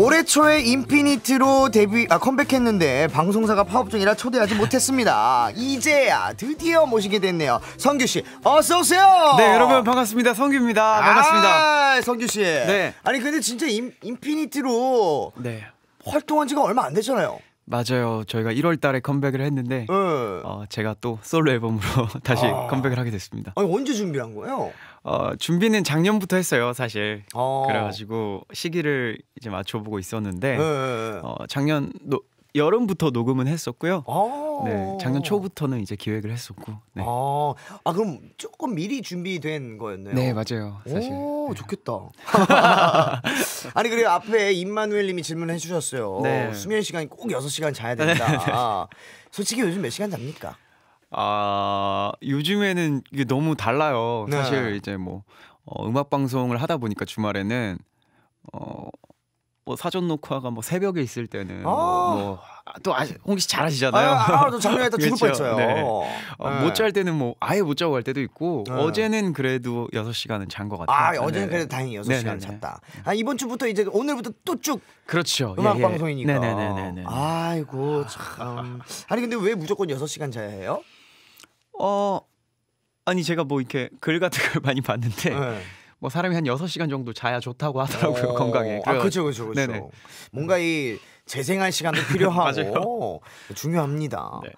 올해 초에 인피니트로 데뷔 아 컴백했는데 방송사가 파업 중이라 초대하지 못했습니다. 이제야 드디어 모시게 됐네요. 성규 씨, 어서 오세요. 네, 여러분 반갑습니다. 성규입니다. 아, 반갑습니다. 아, 성규 씨. 네. 아니 근데 진짜 인, 인피니트로 네. 활동한 지가 얼마 안 되잖아요. 맞아요. 저희가 1월 달에 컴백을 했는데 네. 어, 제가 또 솔로 앨범으로 다시 아. 컴백을 하게 됐습니다. 아니 언제 준비한 거예요? 어, 준비는 작년부터 했어요, 사실. 어. 그래가지고 시기를 이제 맞춰보고 있었는데 네. 어, 작년 노, 여름부터 녹음은 했었고요. 아~ 네, 작년 초부터는 이제 기획을 했었고. 네. 아, 아, 그럼 조금 미리 준비된 거였네요. 네, 맞아요. 사실. 오, 네. 좋겠다. 아니 그리고 앞에 임마누엘님이 질문 해주셨어요. 네. 수면 시간이 꼭6 시간 자야 된다. 네. 솔직히 요즘 몇 시간 잡니까? 아 요즘에는 이게 너무 달라요. 네. 사실 이제 뭐 어, 음악 방송을 하다 보니까 주말에는 어. 뭐 사전 녹화가 뭐 새벽에 있을 때는 뭐, 아~ 뭐또 뭐, 아, 홍기 씨 잘하시잖아요. 아저 아, 작년에 다 죽을 그렇죠. 뻔했어요. 네. 어, 네. 못잘 때는 뭐 아예 못 자고 갈 때도 있고 네. 어제는 그래도 6 시간은 잔 것 같아요. 아 어제는 네. 그래도 다행히 6 시간 잤다. 아 이번 주부터 이제 오늘부터 또 쭉 그렇죠 예, 음악 예, 예. 방송이니까. 네네네네. 네, 네, 아이고 참. 아니 근데 왜 무조건 6 시간 자야 해요? 어 아니 제가 뭐 이렇게 글 같은 걸 많이 봤는데 네. 뭐 사람이 한 6시간 정도 자야 좋다고 하더라고요 어... 건강에. 아 그렇죠 그렇죠 그렇죠. 뭔가 이 재생할 시간도 필요하고 중요합니다. 네.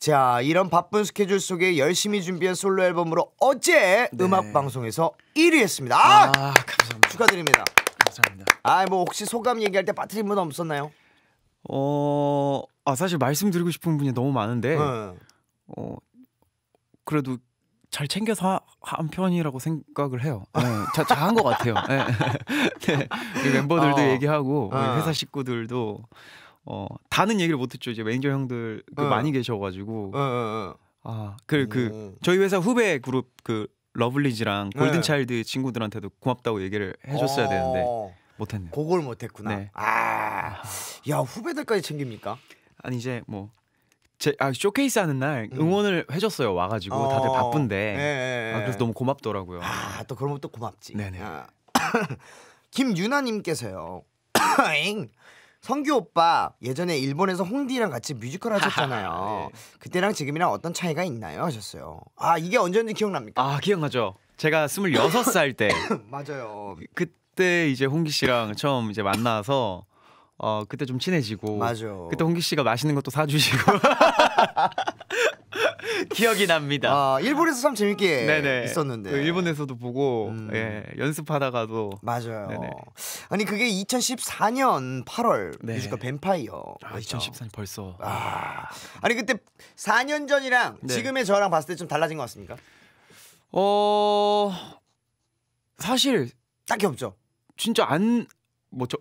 자 이런 바쁜 스케줄 속에 열심히 준비한 솔로 앨범으로 어제 네. 음악 방송에서 1위했습니다. 아! 아, 감사합니다. 축하드립니다. 감사합니다. 아 뭐 혹시 소감 얘기할 때 빠뜨린 분 없었나요? 어, 아 사실 말씀드리고 싶은 분이 너무 많은데 네. 어, 그래도 잘 챙겨서 한 편이라고 생각을 해요. 네, 자, 잘한 것 같아요. 네. 네. 멤버들도 어. 얘기하고 어. 회사 식구들도 어 다는 얘기를 못했죠. 이제 매니저 형들 그 어. 많이 계셔가지고 어, 어, 어. 아그그 그, 그 음. 저희 회사 후배 그룹 그 러블리즈랑 네. 골든차일드 친구들한테도 고맙다고 얘기를 해줬어야 되는데 못했네요. 그걸 못했구나. 네. 아, 야 후배들까지 챙깁니까? 아니 이제 뭐제 아, 쇼케이스 하는 날 음. 응원을 해줬어요 와가지고 어, 다들 바쁜데 네. 아, 그래서 너무 고맙더라고요. 아 또 그러면 또 고맙지. 네네. 아. 김유나님께서요. 성규 오빠 예전에 일본에서 홍디랑 같이 뮤지컬 하셨잖아요. 아, 네. 그때랑 지금이랑 어떤 차이가 있나요? 하셨어요. 아 이게 언제인지 기억납니까? 아 기억나죠. 제가 26살 때 맞아요. 그때 이제 홍기 씨랑 처음 이제 만나서 어 그때 좀 친해지고 맞아. 그때 홍기 씨가 맛있는 것도 사주시고 기억이 납니다. 아, 일본에서 참 재밌게 네네. 있었는데. 그 일본에서도 보고 음. 예, 연습하다가도 맞아요. 네네. 아니 그게 2014년 8월 네. 뮤지컬 뱀파이어. 아, 2014년 벌써. 아. 아니 그때 4년 전이랑 네. 지금의 저랑 봤을 때 좀 달라진 것 같습니까? 어 사실 딱히 없죠. 진짜 안 뭐저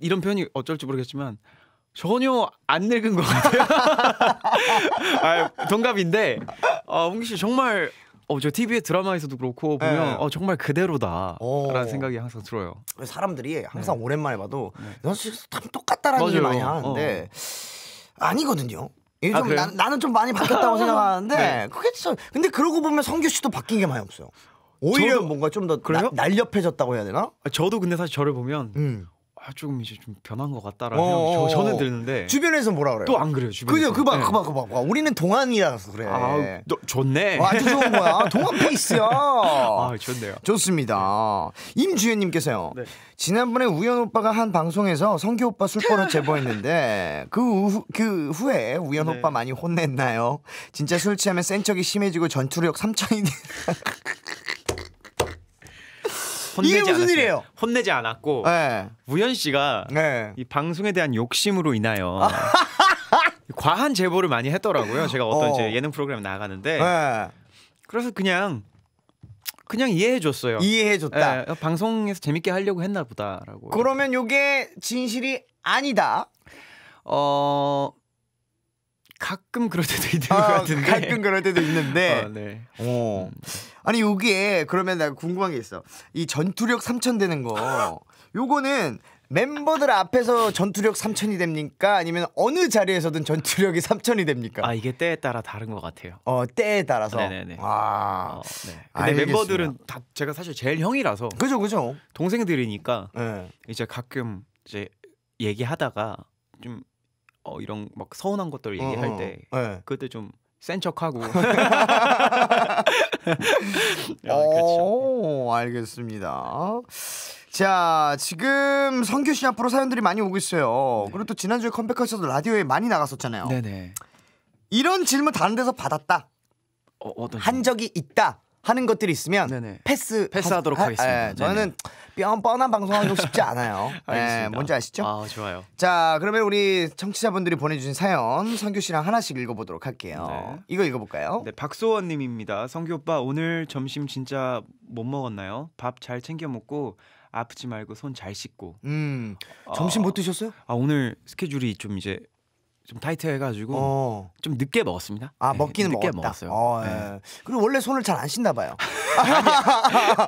이런 표현이 어쩔지 모르겠지만 전혀 안 늙은 것 같아요. 아, 동갑인데 어, 홍기 씨 정말 어, 저 TV의 드라마에서도 그렇고 보면 네. 어, 정말 그대로다라는 어. 생각이 항상 들어요. 사람들이 항상 네. 오랜만에 봐도 연습실다 네. 똑같다라는 얘기 많이 하는데 어. 아니거든요. 이 아, 좀 나, 나는 좀 많이 바뀌었다고 생각하는데 네. 그게 참 근데 그러고 보면 성규 씨도 바뀐 게 많이 없어요. 오히려 저도, 뭔가 좀 더 날렵해졌다고 해야 되나? 아, 저도 근데 사실 저를 보면 음. 아, 조금 이제 좀 변한 것 같다라는 어, 저, 어, 는 어. 드는데 주변에서 뭐라 그래요? 또 안 그래요 주변. 그죠 그봐 네. 그봐 그봐 그봐 우리는 동안이라서 그래. 아 너, 좋네. 와, 아, 아주 좋은 거야 아, 동안 페이스야. 아 좋네요. 좋습니다. 네. 임주현님께서요. 네. 지난번에 우연 오빠가 한 방송에서 성규 오빠 술 버릇 제보했는데 그, 우, 그 후에 우연 네. 오빠 많이 혼냈나요? 진짜 술 취하면 센 척이 심해지고 전투력 3천이 혼내지 이게 무슨 않았어요. 일이에요? 혼내지 않았고 네. 예. 우현 씨가 네. 이 방송에 대한 욕심으로 인하여 아. 과한 제보를 많이 했더라고요. 제가 어떤 어. 제 예능 프로그램 나가는데 네. 그래서 그냥 그냥 이해해 줬어요. 이해해 줬다. 예, 어, 방송에서 재밌게 하려고 했나 보다라고. 그러면 요게 진실이 아니다. 어 가끔 그럴 때도 있는 어, 것 같은데. 가끔 그럴 때도 있는데. 어, 네. 오. 어. 음. 아니 여기에 그러면 내가 궁금한 게 있어. 이 전투력 3천 되는 거. 요거는 멤버들 앞에서 전투력 3천이 됩니까? 아니면 어느 자리에서든 전투력이 3천이 됩니까? 아 이게 때에 따라 다른 것 같아요. 어 때에 따라서. 네네네. 와. 어, 네. 근데 알겠습니다. 멤버들은 다 제가 사실 제일 형이라서. 그죠 그죠. 동생들이니까 네. 이제 가끔 이제 얘기하다가 좀 어, 이런 막 서운한 것들 얘기할 어, 어. 때 네. 그때 좀센 척하고. 어, 알겠습니다. 자, 지금 성규 씨 앞으로 사연들이 많이 오고 있어요. 네. 그리고 또 지난주에 컴백하셔서 라디오에 많이 나갔었잖아요. 네네. 이런 질문 다른 데서 받았다. 어, 한 적이 있다. 하는 것들이 있으면 네네. 패스 패스하도록 하, 겠습니다 예, 저는 뼈 뻔한 방송하고 쉽지 않아요. 예, 뭔지 아시죠? 아 좋아요. 자 그러면 우리 청취자분들이 보내주신 사연 성규 씨랑 하나씩 읽어보도록 할게요. 네. 이거 읽어볼까요? 네 박소원님입니다. 성규 오빠 오늘 점심 진짜 못 먹었나요? 밥 잘 챙겨 먹고 아프지 말고 손 잘 씻고. 음 아. 점심 어, 못 드셨어요? 아 오늘 스케줄이 좀 이제 좀 타이트해가지고 어. 좀 늦게 먹었습니다. 아 네, 먹기는 늦게 먹었다. 먹었어요 어, 네. 예. 그리고 원래 손을 잘 안 씻나 봐요.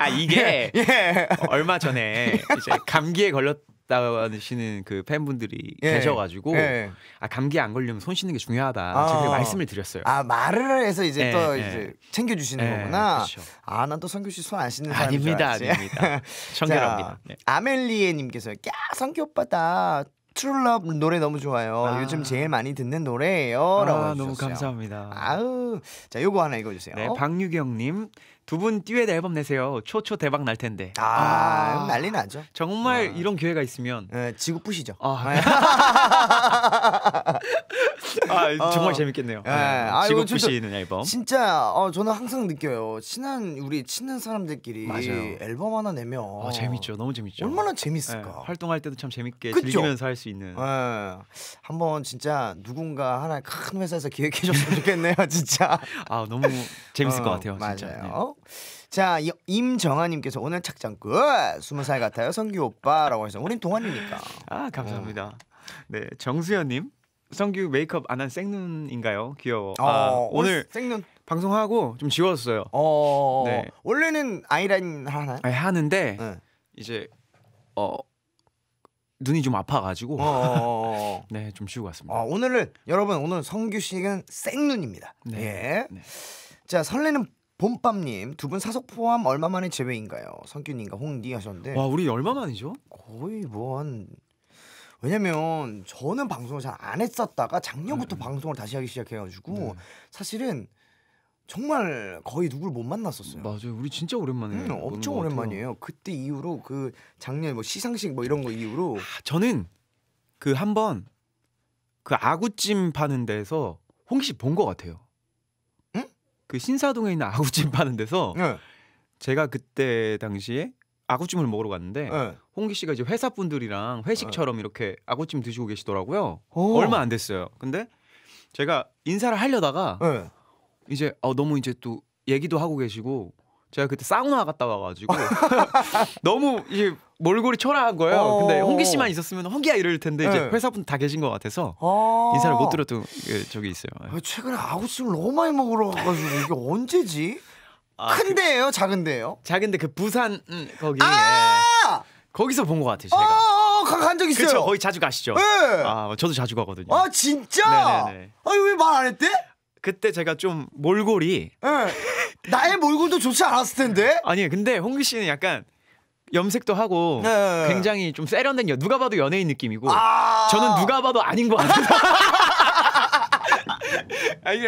아 이게 예, 예, 얼마 전에 이제 감기에 걸렸. 다시는 하그 팬분들이 예. 계셔가지고 예. 아 감기 안 걸리면 손 씻는 게 중요하다 어. 제가 말씀을 드렸어요. 아 말을 해서 이제 예. 또 예. 이제 챙겨주시는 예, 거구나. 그렇죠. 아난 또 성규 씨 손 안 씻는 사람 아닙니다, 아닙니다. 청결합니다. 자, 네. 아멜리에님께서 야 성규 오빠다 트롤브 노래 너무 좋아요. 아. 요즘 제일 많이 듣는 노래예요. 아, 너무 감사합니다. 아우. 자, 요거 하나 읽어 주세요. 네, 박유경 님. 두분 듀엣 앨범 내세요. 초초 대박 날 텐데. 아, 아 난리 나죠. 정말 아. 이런 기회가 있으면 네, 지구 부시죠. 아, 아, 아 어. 정말 어. 재밌겠네요. 예. 네. 네. 지구 부시는 앨범. 진짜 어, 저는 항상 느껴요. 친한 우리 친한 사람들끼리 맞아요. 앨범 하나 내면 아, 재밌죠. 너무 재밌죠. 얼마나 네, 재밌을까. 활동할 때도 참 재밌게 그쵸? 즐기면서 할 수 있는. 예. 한번 진짜 누군가 하나 큰 회사에서 기획해 줬으면 좋겠네요. 진짜. 아 너무 재밌을 어, 것 같아요. 진짜. 맞아요. 네. 어? 자, 임정아님께서 오늘 착장끝 20살 같아요, 성규 오빠라고 해서 우린 동안이니까. 아, 감사합니다. 어. 네, 정수연님. 성규 메이크업 안한 생눈인가요? 귀여워. 어, 아, 오늘 생눈 방송하고 좀 지웠어요. 어, 어, 어. 네. 원래는 아이라인 하나요? 아니, 하는데 네. 이제 어 눈이 좀 아파가지고 어, 네좀 쉬고 왔습니다. 아, 오늘은 여러분 오늘 성규 씨는 생눈입니다. 네. 예. 네. 자 설레는 봄밤님 두 분 사석 포함 얼마 만에 제외인가요? 성균님과 홍디 하셨는데 와 우리 얼마 만이죠? 거의 뭐 한 왜냐면 저는 방송을 잘 안 했었다가 작년부터 음. 방송을 다시 하기 시작해가지고 음. 사실은 정말 거의 누굴 못 만났었어요. 맞아요. 우리 진짜 오랜만에. 음, 엄청 오랜만이에요. 그때 이후로 그 작년 뭐 시상식 뭐 이런 거 이후로 아, 저는 그 한 번 그 아구찜 파는 데서 홍씨본 것 같아요. 그 신사동에 있는 아구찜 파는 데서 네. 제가 그때 당시에 아구찜을 먹으러 갔는데 네. 홍기 씨가 이제 회사 분들이랑 회식처럼 네. 이렇게 아구찜 드시고 계시더라고요. 오. 얼마 안 됐어요. 근데 제가 인사를 하려다가 네. 이제 어, 너무 이제 또 얘기도 하고 계시고 제가 그때 사우나 갔다 와가지고 너무 이제 몰골이 초라한 거예요. 어. 근데 홍기 씨만 있었으면 홍기야 이럴 텐데 네. 이제 회사분 다 계신 것 같아서 아. 인사를 못 드렸던 적이 있어요. 예. 아, 최근에 아구찜을 너무 많이 먹으러 가가지고 이게 언제지? 아, 그 큰데예요, 그, 작은데요? 작은데 그 부산 음, 거기 아~ 예. 거기서 본 것 같아요. 제가. 어, 어, 간적 이 있어요. 그렇죠. 거의 자주 가시죠. 네. 아, 저도 자주 가거든요. 아, 진짜? 네네네. 아왜말 안 했대? 그때 제가 좀 몰골이 네. 나의 몰골도 좋지 않았을 텐데. 아니 근데 홍기 씨는 약간 염색도 하고 네, 네, 네, 굉장히 좀 세련된 여 누가 봐도 연예인 느낌이고 아 저는 누가 봐도 아닌 것 같아요. 아니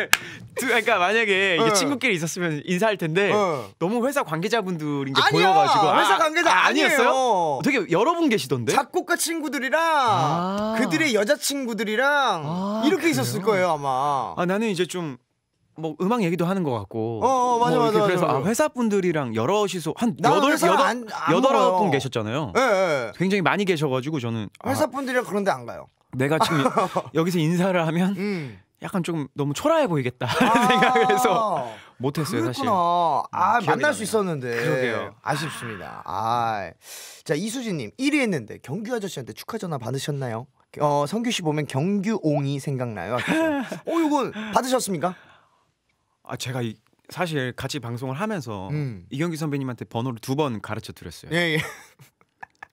그러니까 만약에 이게 네. 친구끼리 있었으면 인사할 텐데 너무 회사 관계자분들인 게 아니야, 보여가지고 아, 회사 관계자 아, 니었어요 되게 여러 분 계시던데 작곡가 친구들이랑 아 그들의 여자 친구들이랑 아 이렇게 그래요? 있었을 거예요 아마. 아 나는 이제 좀뭐 음악 얘기도 하는 것 같고. 어, 어 맞아, 뭐 맞아, 맞아. 그래서 아, 맞아. 아, 회사 분들이랑 여러시서한 여덟 여덟 여덟 분 계셨잖아요. 예, 예. 굉장히 많이 계셔가지고 저는 아, 회사 분들이랑 그런데 안 가요. 내가 지금 여기서 인사를 하면 음. 약간 좀 너무 초라해 보이겠다 아~ 생각 해서 못했어요 사실. 아 음, 만날 수 있었는데. 그러게요. 아쉽습니다. 아, 자 이수진님 1위 했는데 경규 아저씨한테 축하 전화 받으셨나요? 어 성규 씨 보면 경규 옹이 생각나요. 어 이건 받으셨습니까? 아 제가 이, 사실 같이 방송을 하면서 음. 이경기 선배님한테 번호를 두 번 가르쳐 드렸어요. 예, 예.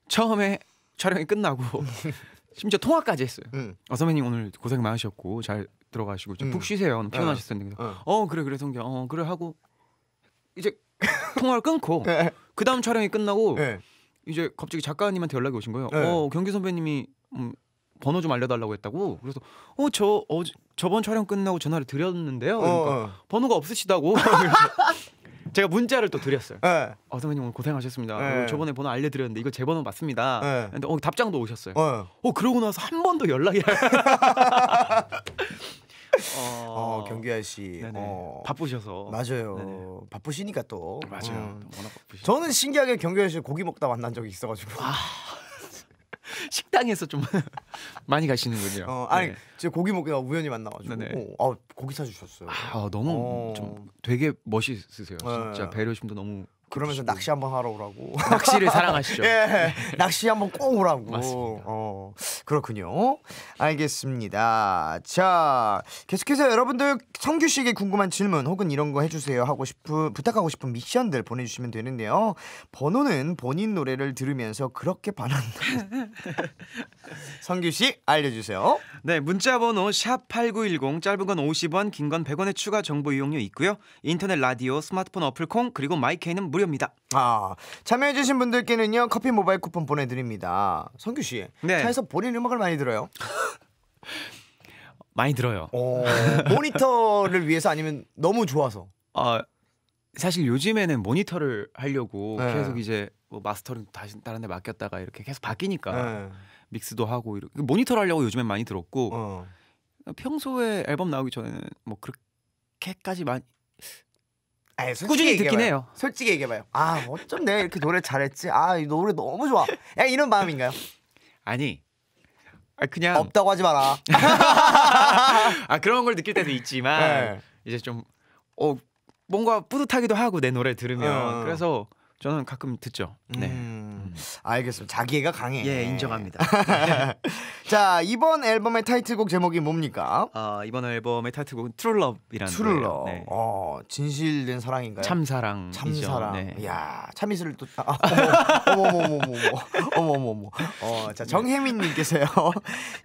처음에 촬영이 끝나고 심지어 통화까지 했어요. 음. 어, 선배님 오늘 고생 많으셨고 잘 들어가시고 좀푹 음. 쉬세요. 너무 어. 피곤하셨을 텐데. 어. 어 그래 그래 성경어 그래 하고 이제 통화를 끊고 네. 그 다음 촬영이 끝나고 네. 이제 갑자기 작가님한테 연락이 오신 거예요. 네. 어 경기 선배님이 음, 번호 좀 알려달라고 했다고 그래서 어 저 어, 저번 촬영 끝나고 전화를 드렸는데요 어, 그러니까 어. 번호가 없으시다고 제가 문자를 또 드렸어요 네. 예. 어 아, 선배님 오늘 고생하셨습니다 네. 저번에 번호 알려드렸는데 이거 제 번호 맞습니다 네. 근데 어, 답장도 오셨어요 어. 어 그러고 나서 한 번도 연락이 어, 어 경규아 씨 어, 바쁘셔서 맞아요 네네. 바쁘시니까 또 맞아요 음. 워낙 바쁘시 저는 신기하게 경규아 씨 고기 먹다 만난 적이 있어가지고 아. 식당에서 좀 많이 가시는군요. 어, 아니 네. 제 고기 먹다가 우연히 만나가지고 네네. 네. 어, 아 고기 사주셨어요. 아 너무 어... 좀 되게 멋있으세요. 진짜 네. 배려심도 너무 그러면서 그시고 낚시 한번 하러 오라고. 낚시를 사랑하시죠. 예, 낚시 한번 꼭 오라고. 맞습니다. 어, 그렇군요. 알겠습니다. 자, 계속해서 여러분들 성규 씨에게 궁금한 질문 혹은 이런 거 해주세요 하고 싶은 부탁하고 싶은 미션들 보내주시면 되는데요. 번호는 본인 노래를 들으면서 그렇게 반한다. 성규 씨 알려주세요. 네, 문자번호 샵 #8910 짧은 건 50원, 긴 건 100원의 추가 정보 이용료 있고요. 인터넷 라디오, 스마트폰 어플 콩 그리고 마이케이는 무료. 무료니다아 참여해주신 분들께는요 커피 모바일 쿠폰 보내드립니다. 성규 씨 네. 차에서 본인 음악을 많이 들어요? 많이 들어요. 오, 어, 모니터를 위해서 아니면 너무 좋아서? 아 사실 요즘에는 모니터를 하려고 네. 계속 이제 뭐 마스터링 다시 다른 데 맡겼다가 이렇게 계속 바뀌니까 네. 믹스도 하고 이렇게 그 모니터를 하려고 요즘엔 많이 들었고 어. 평소에 앨범 나오기 전에는 뭐 그렇게까지 많이 아니, 꾸준히 듣긴 해요. 솔직히 얘기해봐요. 아 어쩜 내가 이렇게 노래 잘했지? 아이 노래 너무 좋아. 야 이런 마음인가요? 아니 아, 그냥 없다고 하지 마라. 아 그런 걸 느낄 때도 있지만 네. 이제 좀 어, 뭔가 뿌듯하기도 하고 내 노래 들으면 어. 그래서 저는 가끔 듣죠. 네. 음. 알겠습니다. 자기애가 강해. 예, 인정합니다. 자, 이번 앨범의 타이틀곡 제목이 뭡니까? 아, 이번 앨범의 타이틀곡은 트롤럽이라는 트롤러. 네. 어, 진실된 사랑인가요? 참사랑. 참사랑. 네. 야, 참이슬 또 아, 어머머머머. 어머머머. 어, 자, 네. 정혜민 님께서요.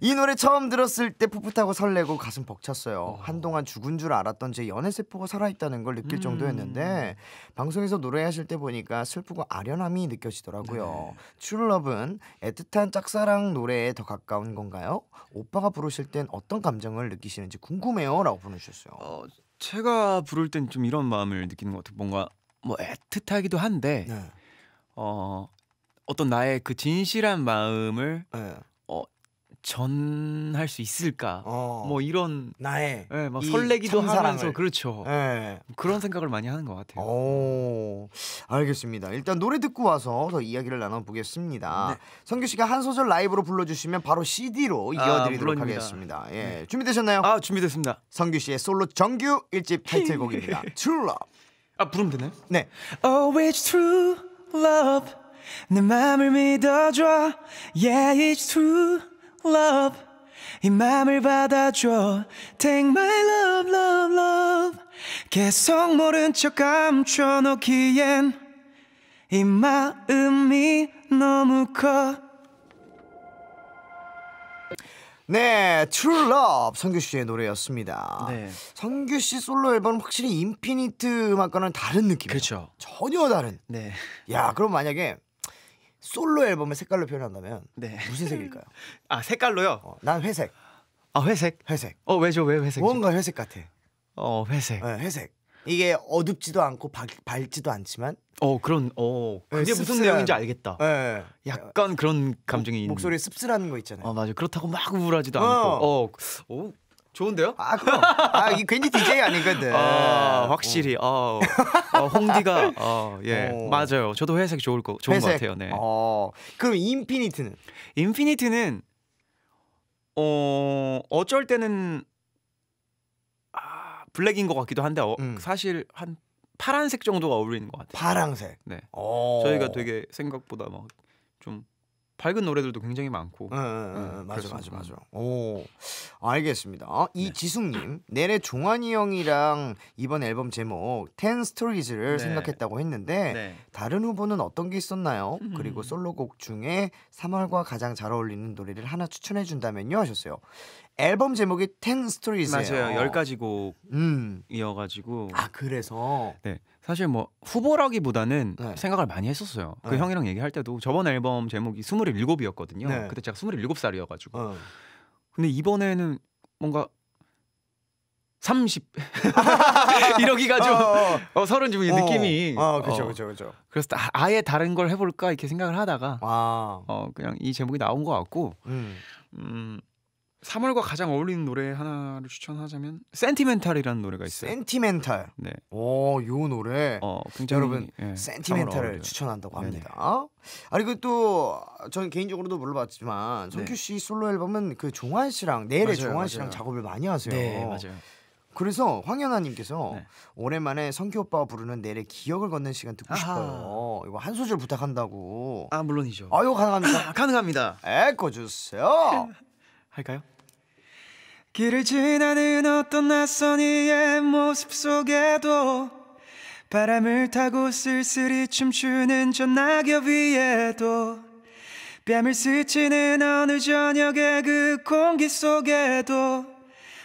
이 노래 처음 들었을 때 풋풋하고 설레고 가슴 벅찼어요. 어. 한동안 죽은 줄 알았던 제 연애 세포가 살아 있다는 걸 느낄 음. 정도였는데 방송에서 노래하실 때 보니까 슬프고 아련함이 느껴지더라고요. 네. 츄러브는 애틋한 짝사랑 노래에 더 가까운 건가요? 오빠가 부르실 땐 어떤 감정을 느끼시는지 궁금해요라고 보내주셨어요. 어, 제가 부를 땐 좀 이런 마음을 느끼는 것 같아요. 뭔가 뭐 애틋하기도 한데 네. 어 어떤 나의 그 진실한 마음을 네. 전할 수 있을까? 어. 뭐 이런 나의 네, 막 설레기도 천사랑을. 하면서 그렇죠. 네. 그런 생각을 많이 하는 것 같아요. 오, 알겠습니다. 일단 노래 듣고 와서 더 이야기를 나눠보겠습니다. 네. 성규 씨가 한 소절 라이브로 불러주시면 바로 CD로 아, 이어드리도록 아, 하겠습니다. 예, 네. 준비되셨나요? 아 준비됐습니다. 성규 씨의 솔로 정규 1집 타이틀곡입니다. True Love. 아 부르면 되나요? 네. Always True Love 내 마음을 믿어줘 Yeah it's true love 이 맘을 받아줘 Take my love love love 계속 모른 척 감춰놓기엔 이 마음이 너무 커 네, True Love 성규 씨의 노래였습니다. 네. 성규 씨 솔로 앨범은 확실히 인피니트 음악과는 다른 느낌이에요. 그렇죠. 전혀 다른. 네. 야, 그럼 만약에 솔로 앨범을 색깔로 표현한다면 네. 무슨 색일까요? 아 색깔로요? 어, 난 회색. 아 회색? 회색. 어 왜죠? 왜 회색? 뭔가 회색 같아. 어 회색. 네, 회색. 이게 어둡지도 않고 바, 밝지도 않지만 어 그런 어 그게 네, 무슨 내용인지 알겠다. 네, 약간 그런 감정이 목, 있는. 목소리에 씁쓸한 거 있잖아요. 아 맞아. 그렇다고 막 우울하지도 어. 않고. 어, 어 좋은데요? 아, 그럼. 아, 이 괜히 DJ 아니거든. 네. 아, 확실히. 어. 어, 홍디가 어, 예. 오. 어. 맞아요. 저도 회색 좋을 거 좋은 회색. 것 같아요. 네. 어. 그럼 인피니트는? 인피니트는 어, 어쩔 때는 아, 블랙인 것 같기도 한데 어, 음. 사실 한 파란색 정도가 어울리는 것 같아요. 파란색. 네. 오. 어. 저희가 되게 생각보다 막좀 밝은 노래들도 굉장히 많고. 네, 네, 맞아, 맞아, 맞아. 오, 알겠습니다. 어, 이지숙님, 네. 내래 종환이 형이랑 이번 앨범 제목 10 스토리즈를 생각했다고 했는데 네. 다른 후보는 어떤 게 있었나요? 음. 그리고 솔로곡 중에 3월과 가장 잘 어울리는 노래를 하나 추천해 준다면요 하셨어요. 앨범 제목이 10 스토리즈예요. 맞아요. 10가지 곡이어 가지고. 음. 아, 그래서 네. 사실 뭐 후보라기보다는 네. 생각을 많이 했었어요. 그 네. 형이랑 얘기할 때도 저번 앨범 제목이 27이었거든요. 네. 그때 제가 27살이어 가지고. 어. 근데 이번에는 뭔가 30 이러기가 좀 어, 어. 어, 어 서른 좀 어, 느낌이 아, 어, 그죠 그죠 그죠 그래서 아, 예 다른 걸 해볼까 이렇게 생각을 하다가 와. 아. 어 그냥 이 제목이 나온 것 같고 음, 음 3월과 가장 어울리는 노래 하나를 추천하자면 센티멘탈이라는 노래가 있어요. 센티멘탈. 네. 오, 요 노래. 어, 굉장히, 여러분 예, 센티멘탈을 추천한다고 합니다. 네네. 아니 그 또 전 개인적으로도 물어봤지만 네. 성규 씨 솔로 앨범은 그 종환 씨랑 내일의 종환 씨랑 작업을 많이 하세요. 네, 맞아요. 그래서 황현아님께서 네. 오랜만에 성규 오빠가 부르는 내일의 기억을 걷는 시간 듣고 아하. 싶어요. 이거 한 소절 부탁한다고. 아 물론이죠. 아유 가능합니다. 가능합니다. 에코 주세요. 할까요? 길을 지나는 어떤 낯선 이의 모습 속에도 바람을 타고 쓸쓸히 춤추는 저 낙엽 위에도 뺨을 스치는 어느 저녁의 그 공기 속에도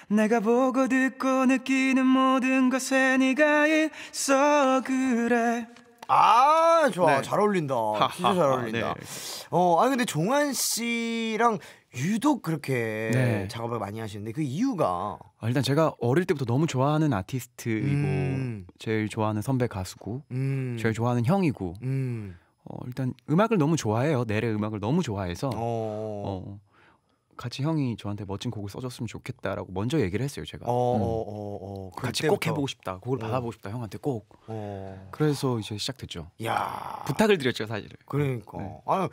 내가 보고 듣고 느끼는 모든 것에 네가 있어 그래 아 좋아 네. 잘 어울린다 진짜 잘 어울린다 네. 어아 근데 종환 씨랑 유독 그렇게 네. 작업을 많이 하시는데 그 이유가 아, 일단 제가 어릴 때부터 너무 좋아하는 아티스트이고 음. 제일 좋아하는 선배 가수고 음. 제일 좋아하는 형이고 음. 어, 일단 음악을 너무 좋아해요 내래 음악을 너무 좋아해서 어. 어, 같이 형이 저한테 멋진 곡을 써줬으면 좋겠다라고 먼저 얘기를 했어요 제가 어, 음. 어, 어 같이 그때부터. 꼭 해보고 싶다 곡을 받아보고 싶다 형한테 꼭 그래서 이제 시작됐죠 야. 부탁을 드렸죠 사실을 그러니까 네. 아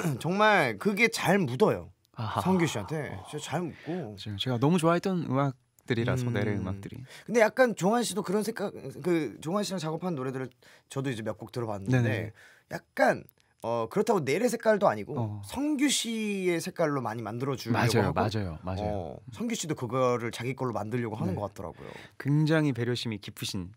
정말 그게 잘 묻어요 아하. 성규 씨한테 진짜 잘 묻고 제가 너무 좋아했던 음악 들이라서 음. 내래 음악들이. 근데 약간 종환 씨도 그런 생각 그 종환 씨랑 작업한 노래들을 저도 이제 몇 곡 들어봤는데 네네. 약간 어 그렇다고 내래 색깔도 아니고 어. 성규 씨의 색깔로 많이 만들어 주려고 맞아요, 하고 맞아요, 맞아요. 어, 성규 씨도 그거를 자기 걸로 만들려고 하는 네. 것 같더라고요. 굉장히 배려심이 깊으신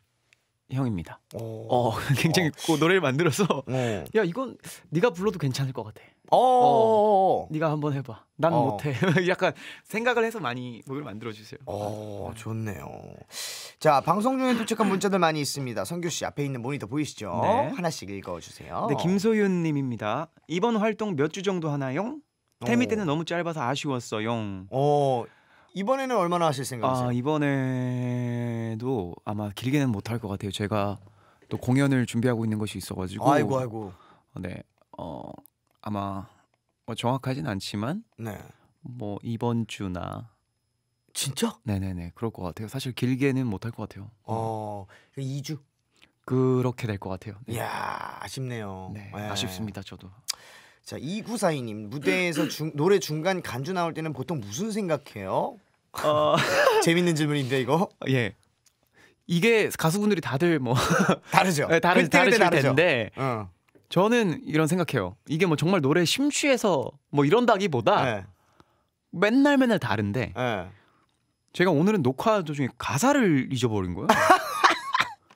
형입니다. 오. 어, 어 굉장히 어. 그 노래를 만들어서 네. 야 이건 네가 불러도 괜찮을 것 같아. 어, 어. 어. 네가 한번 해봐. 난 어. 못해. 약간 생각을 해서 많이 곡을 만들어 주세요. 어 좋네요. 자 방송 중에 도착한 문자들 많이 있습니다. 성규 씨 앞에 있는 모니터 보이시죠? 네. 하나씩 읽어주세요. 네 김소윤님입니다. 이번 활동 몇 주 정도 하나요? 태미 때는 너무 짧아서 아쉬웠어요. 어 이번에는 얼마나 하실 생각이세요? 아 이번에도 아마 길게는 못 할 것 같아요. 제가 또 공연을 준비하고 있는 것이 있어가지고 아이고 아이고 네어 아마 뭐 정확하진 않지만 네. 뭐 이번 주나 진짜? 네네네 그럴 것 같아요. 사실 길게는 못 할 것 같아요. 어 2주 그 그렇게 될 것 같아요. 네. 야 아쉽네요. 네, 네. 아쉽습니다 저도. 자 이구사이님 무대에서 중, 노래 중간 간주 나올 때는 보통 무슨 생각해요? 어... 재밌는 질문인데 이거. 예. 이게 가수분들이 다들 뭐 다르죠. 네, 다른 다르실 다르죠. 텐데 어. 저는 이런 생각해요. 이게 뭐 정말 노래 심취해서 뭐 이런다기보다 네. 맨날 맨날 다른데 네. 제가 오늘은 녹화 도중에 가사를 잊어버린 거예요.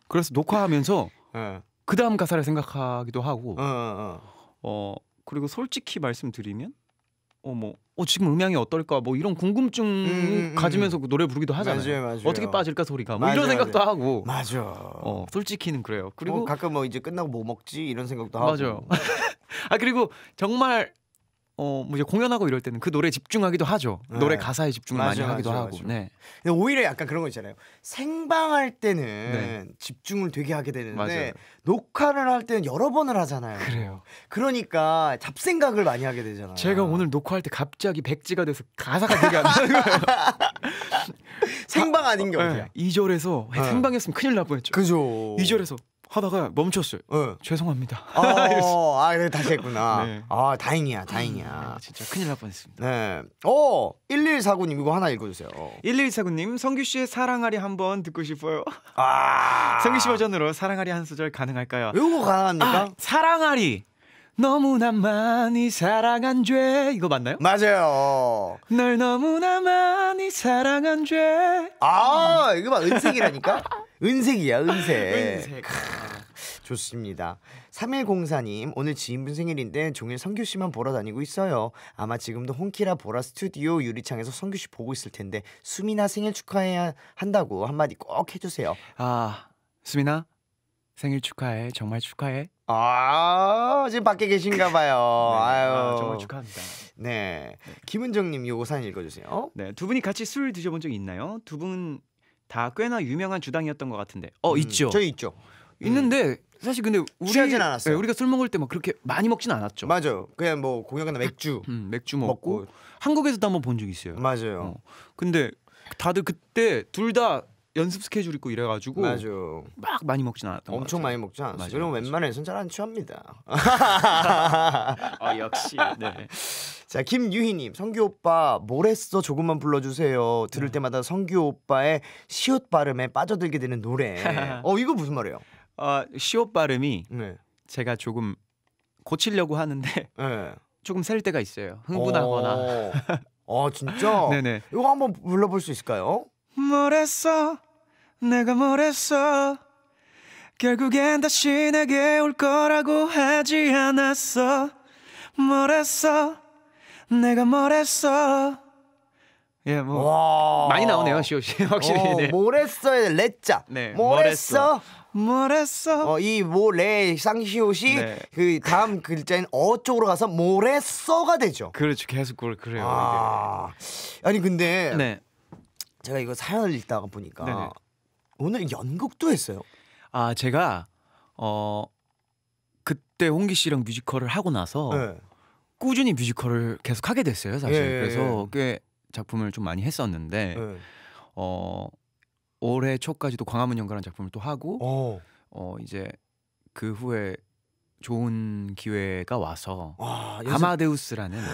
그래서 녹화하면서 네. 그 다음 가사를 생각하기도 하고 어, 어, 어. 어 그리고 솔직히 말씀드리면 어뭐 어, 지금 음향이 어떨까 뭐 이런 궁금증 음, 음. 음, 음. 가지면서 그 노래 부르기도 하잖아요. 맞아요, 맞아요. 어떻게 빠질까 소리가 뭐 맞아요, 이런 생각도 하고. 맞아. 어 솔직히는 그래요. 그리고 어, 가끔 뭐 이제 끝나고 뭐 먹지 이런 생각도 하고. 맞아요. 아 그리고 정말 어, 뭐 이제 공연하고 이럴 때는 그 노래 에 집중하기도 하죠. 네. 노래 가사에 집중을 많이 하기도 맞아, 하고. 맞아. 네. 근데 오히려 약간 그런 거 있잖아요. 생방할 때는 네. 집중을 되게 하게 되는데 녹화를 할 때는 여러 번을 하잖아요. 그래요. 그러니까 잡생각을 많이 하게 되잖아요. 제가 오늘 녹화할 때 갑자기 백지가 돼서 가사가 되게 안 나는 거예요. 생방 아닌 게 아, 어디야? 2절에서 생방했으면 큰일 날 뻔했죠. 그죠. 2절에서 하다가 멈췄어요. 어. 죄송합니다. 어, 아, 네, 다시 했구나. 네. 아, 다행이야, 다행이야. 아, 진짜 큰일 날 뻔했습니다. 네. 어, 1149님 이거 하나 읽어주세요. 1149님 성규 씨의 사랑하리 한번 듣고 싶어요. 아, 성규 씨 버전으로 사랑하리 한 소절 가능할까요? 이거 가능합니까? 아, 사랑하리. 너무나 많이 사랑한 죄 이거 맞나요? 맞아요. 널 너무나 많이 사랑한 죄. 아, 이거 막 은색이라니까. 은색이야, 은색. 은색. 좋습니다. 3104님, 오늘 지인분 생일인데 종일 성규 씨만 보러 다니고 있어요. 아마 지금도 홍키라 보라 스튜디오 유리창에서 성규 씨 보고 있을 텐데 수민아 생일 축하해야 한다고 한마디 꼭 해주세요. 아, 수민아 생일 축하해. 정말 축하해. 아 지금 밖에 계신가 봐요. 네, 아, 아유 정말 축하합니다. 네, 김은정님 요거 사연 읽어주세요. 네, 두 분이 같이 술 드셔본 적 있나요? 두 분 다 꽤나 유명한 주당이었던 것 같은데. 어 음, 있죠. 저희 있죠. 있는데 음. 사실 근데 우리 취하진 않았어요. 네, 우리가 술 먹을 때 막 그렇게 많이 먹진 않았죠. 맞아요. 그냥 뭐 공연 이나 맥주 음, 맥주 먹고, 먹고. 한국에서도 한번 본 적 있어요. 맞아요. 어. 근데 다들 그때 둘 다 연습 스케줄 있고 이래가지고 맞아. 막 많이 먹진 않았던 엄청 많이 먹지 않았어요. 그럼 웬만해선 잘 안 취합니다. 아 역시. 네. 자 김유희님 성규 오빠 뭘 했어 조금만 불러주세요 들을 음. 때마다 성규 오빠의 시옷 발음에 빠져들게 되는 노래 어 이거 무슨 말이에요? 어, 시옷 발음이 네. 제가 조금 고치려고 하는데 네. 조금 셀 때가 있어요. 흥분하거나. 어, 아, 진짜? 네네. 이거 한번 불러볼 수 있을까요? 뭘 했어? 내가 뭘 했어? 결국엔 다시 내게 올 거라고 하지 않았어. 뭘 했어? 내가 뭘 했어? 예, 뭐 많이 나오네요, 시오 씨. 확실히. 어, 네. 뭘 했어의 레자. 네, 뭘, 뭘 했어? 했어? 뭐랬어? 어, 이 모레 뭐, 쌍시옷이 네. 그 다음 글자인 어 쪽으로 가서 모레써가 되죠. 그렇죠. 계속 그걸 그래요. 아. 니 근데 네. 제가 이거 사연을 읽다가 보니까 네네. 오늘 연극도 했어요. 아 제가 어 그때 홍기 씨랑 뮤지컬을 하고 나서 네. 꾸준히 뮤지컬을 계속 하게 됐어요 사실. 예, 그래서 꽤 작품을 좀 많이 했었는데 예. 어 올해 초까지도 광화문 연가라는 작품을 또 하고 오. 어. 어 이제 그 후에 좋은 기회가 와서 와, 아마데우스라는 네,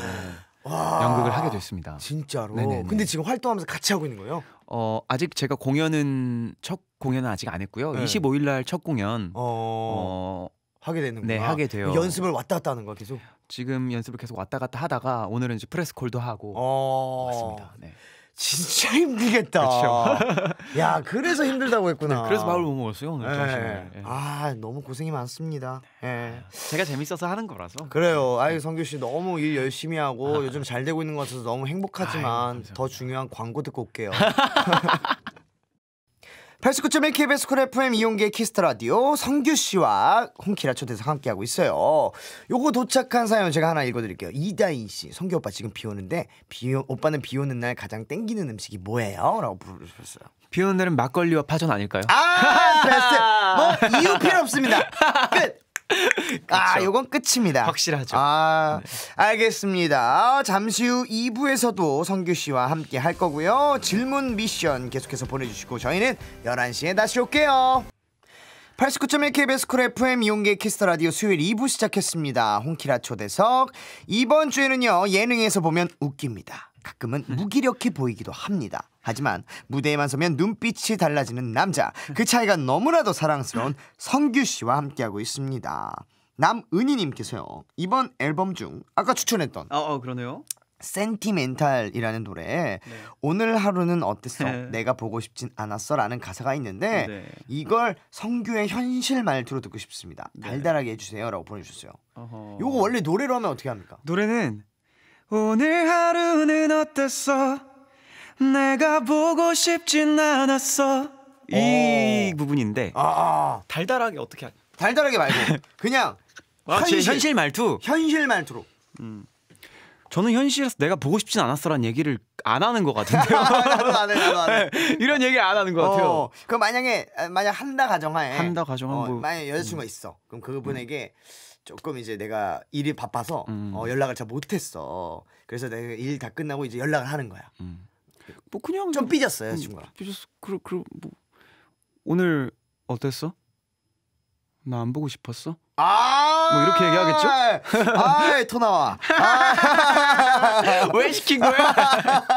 연극을 하게 됐습니다. 진짜로. 네네 근데 지금 활동하면서 같이 하고 있는 거예요? 어 아직 제가 공연은 첫 공연은 아직 안 했고요. 네. 25일 날 첫 공연 어... 어... 하게 되는구나. 네, 하게 돼요. 연습을 왔다 갔다 하는 거야 계속. 지금 연습을 계속 왔다 갔다 하다가 오늘은 이제 프레스콜도 하고 어... 왔습니다. 네. 진짜 힘들겠다. 야, 그래서 힘들다고 했구나. 네, 그래서 밥을 못 먹었어요 오늘. 네. 아, 너무 고생이 많습니다. 예. 제가 재밌어서 하는 거라서. 그래요. 네. 아유, 성규 씨 너무 일 열심히 하고 아. 요즘 잘 되고 있는 것 같아서 너무 행복하지만 아유, 더 중요한 광고 듣고 올게요. 89.1 KBS 쿨 FM 이용계 키스터 라디오 성규 씨와 홍키라 초대석 함께하고 있어요. 요거 도착한 사연 제가 하나 읽어드릴게요. 이다희 씨, 성규 오빠 지금 비 오는데 비 오, 오빠는 비 오는 날 가장 땡기는 음식이 뭐예요?라고 물으셨어요. 비 오는 날은 막걸리와 파전 아닐까요? 아 베스트. 뭐 이유 필요 없습니다. 끝. 아, 요건 끝입니다. 확실하죠. 아, 네. 알겠습니다. 아, 잠시 후 2부에서도 성규 씨와 함께 할 거고요. 질문 미션 계속해서 보내주시고 저희는 11시에 다시 올게요. 89.1 KBS 쿨 FM 이용계 키스터 라디오 수요일 2부 시작했습니다. 홍키라 초대석. 이번 주에는요, 예능에서 보면 웃깁니다. 가끔은 음. 무기력해 보이기도 합니다. 하지만 무대에만 서면 눈빛이 달라지는 남자. 그 차이가 너무나도 사랑스러운 성규 씨와 함께하고 있습니다. 남은희님께서요. 이번 앨범 중 아까 추천했던 어, 어 그러네요. 센티멘탈이라는 노래 네. 오늘 하루는 어땠어? 네. 내가 보고 싶진 않았어라는 가사가 있는데 네. 이걸 성규의 현실 말투로 듣고 싶습니다. 네. 달달하게 해주세요라고 보내주셨어요. 어허... 요거 원래 노래로 하면 어떻게 합니까? 노래는 오늘 하루는 어땠어? 내가 보고 싶진 않았어 이 어. 부분인데 아, 아, 달달하게 어떻게 하... 달달하게 말고 그냥 아, 현실. 현실 말투 현실 말투로 음. 저는 현실에서 내가 보고 싶진 않았어라는 얘기를 안 하는 것 같은데요. 나도 안 해, 나도 안 해. 네, 이런 얘기 안 하는 것 어, 같아요. 그럼 만약에 만약 한다 가정하에 한다 가정하 어, 뭐, 만약 에 여자친구가 음. 있어, 그럼 그분에게 음. 조금 이제 내가 일이 바빠서 음. 어, 연락을 잘 못했어. 그래서 내가 일 다 끝나고 이제 연락을 하는 거야. 음. 뭐 그냥 좀 삐졌어요 음, 친구가. 삐졌어. 그럼 그뭐 오늘 어땠어? 나 안 보고 싶었어? 아, 뭐 이렇게 얘기하겠죠? 아, 토 나와. 아~ 왜 시킨 거야?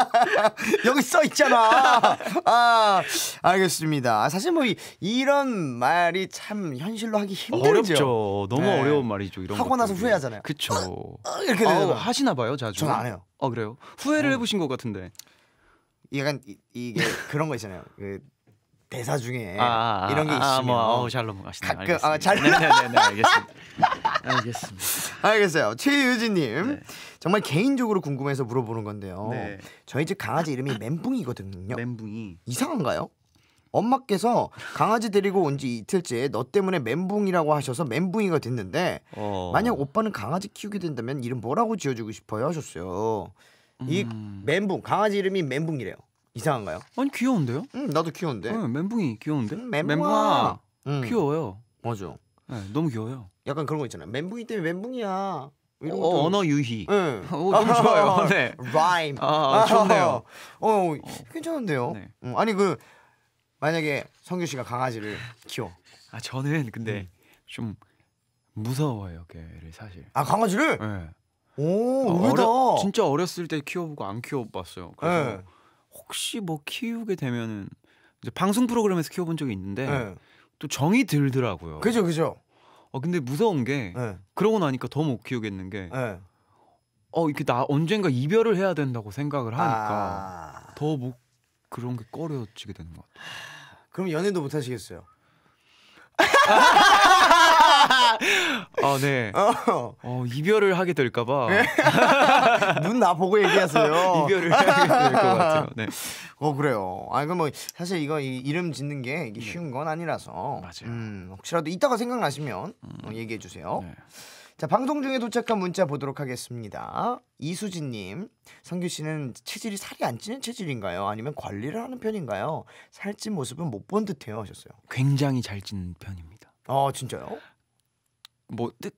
여기 써 있잖아. 아, 알겠습니다. 아, 사실 뭐 이, 런 말이 참 현실로 하기 힘들죠. 어렵죠. 너무 네. 어려운 말이죠. 이런 하고 나서 후회하잖아요. 그쵸. 어, 어, 이렇게 되 아, 어, 하시나 봐요, 자주. 저는 안 해요. 아 그래요? 후회를 어. 해보신 것 같은데. 약간 이, 게 그런 거 있잖아요. 그 대사 중에 아, 아, 아 이런 게 아, 있으면 뭐, 어, 잘 어, 넘어가시네요. 가끔 알겠습니다. 아, 잘 네네네 네, 네, 알겠습니다. 알겠습니다. 알겠어요. 최유진님 네. 정말 개인적으로 궁금해서 물어보는 건데요. 네. 저희 집 강아지 이름이 멘붕이거든요. 멘붕이 이상한가요? 엄마께서 강아지 데리고 온 지 이틀째 너 때문에 멘붕이라고 하셔서 멘붕이가 됐는데 어... 만약 오빠는 강아지 키우게 된다면 이름 뭐라고 지어주고 싶어요 하셨어요. 이 음. 멘붕 강아지 이름이 멘붕이래요. 이상한가요? 아니 귀여운데요? 응 음, 나도 귀여운데. 응, 네, 멘붕이 귀여운데. 응, 음, 멘붕아. 응. 귀여워요. 맞아. 네, 너무 귀여워요. 약간 그런 거 있잖아요. 멘붕이 때문에 멘붕이야. 어, 언어 유희. 응. 네. 오, 너무 좋아요. 네. 라임. 아, 아, 좋네요. 어, 어, 괜찮은데요. 네. 음, 아니 그 만약에 성규 씨가 강아지를 키워. 아 저는 근데 음. 좀 무서워요 걔를 사실. 아 강아지를? 네. 오, 어, 의외다. 어려, 진짜 어렸을 때 키워보고 안 키워봤어요. 그래서 네. 혹시 뭐 키우게 되면은 이제 방송 프로그램에서 키워본 적이 있는데 네. 또 정이 들더라고요. 그죠, 그죠. 어 근데 무서운 게 네. 그러고 나니까 더 못 키우겠는 게. 네. 어 이렇게 나 언젠가 이별을 해야 된다고 생각을 하니까 아... 더뭐 그런 게 꺼려지게 되는 것 같아요. 그럼 연애도 못 하시겠어요? 아, 네. 어. 어 이별을 하게 될까봐. 네. 눈나 보고 얘기하세요. 이별을 하게 될것 같아요. 네. 어, 그래요. 아, 이거 뭐, 사실 이거 이, 이름 짓는 게 이게 네. 쉬운 건 아니라서. 맞아요. 음, 혹시라도 이따가 생각나시면 음. 어, 얘기해 주세요. 네. 자, 방송 중에 도착한 문자 보도록 하겠습니다. 이수진님, 성규 씨는 체질이 살이 안 찌는 체질인가요? 아니면 관리를 하는 편인가요? 살찐 모습은 못 본 듯해요 하셨어요. 굉장히 잘 찐 편입니다. 아, 진짜요? 뭐 특,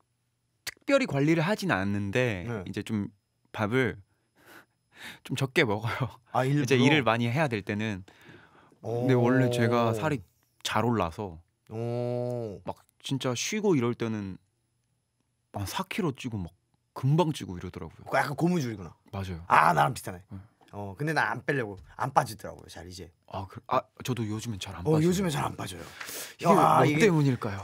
특별히 관리를 하진 않는데 네. 이제 좀 밥을 좀 적게 먹어요. 아, 이제 일을 많이 해야 될 때는. 근데 원래 제가 살이 잘 올라서 막 진짜 쉬고 이럴 때는 막 4kg 찌고 막 금방 찌고 이러더라고요. 그 약간 고무줄이구나. 맞아요. 아 나랑 비슷하네. 응. 네. 어 근데 난안 빼려고 안 빠지더라고요 잘 이제. 아, 그, 아 저도 요즘엔 잘안 어, 빠져요. 어, 요즘엔 잘 안 빠져요. 이게 야, 뭐 이게 때문일까요?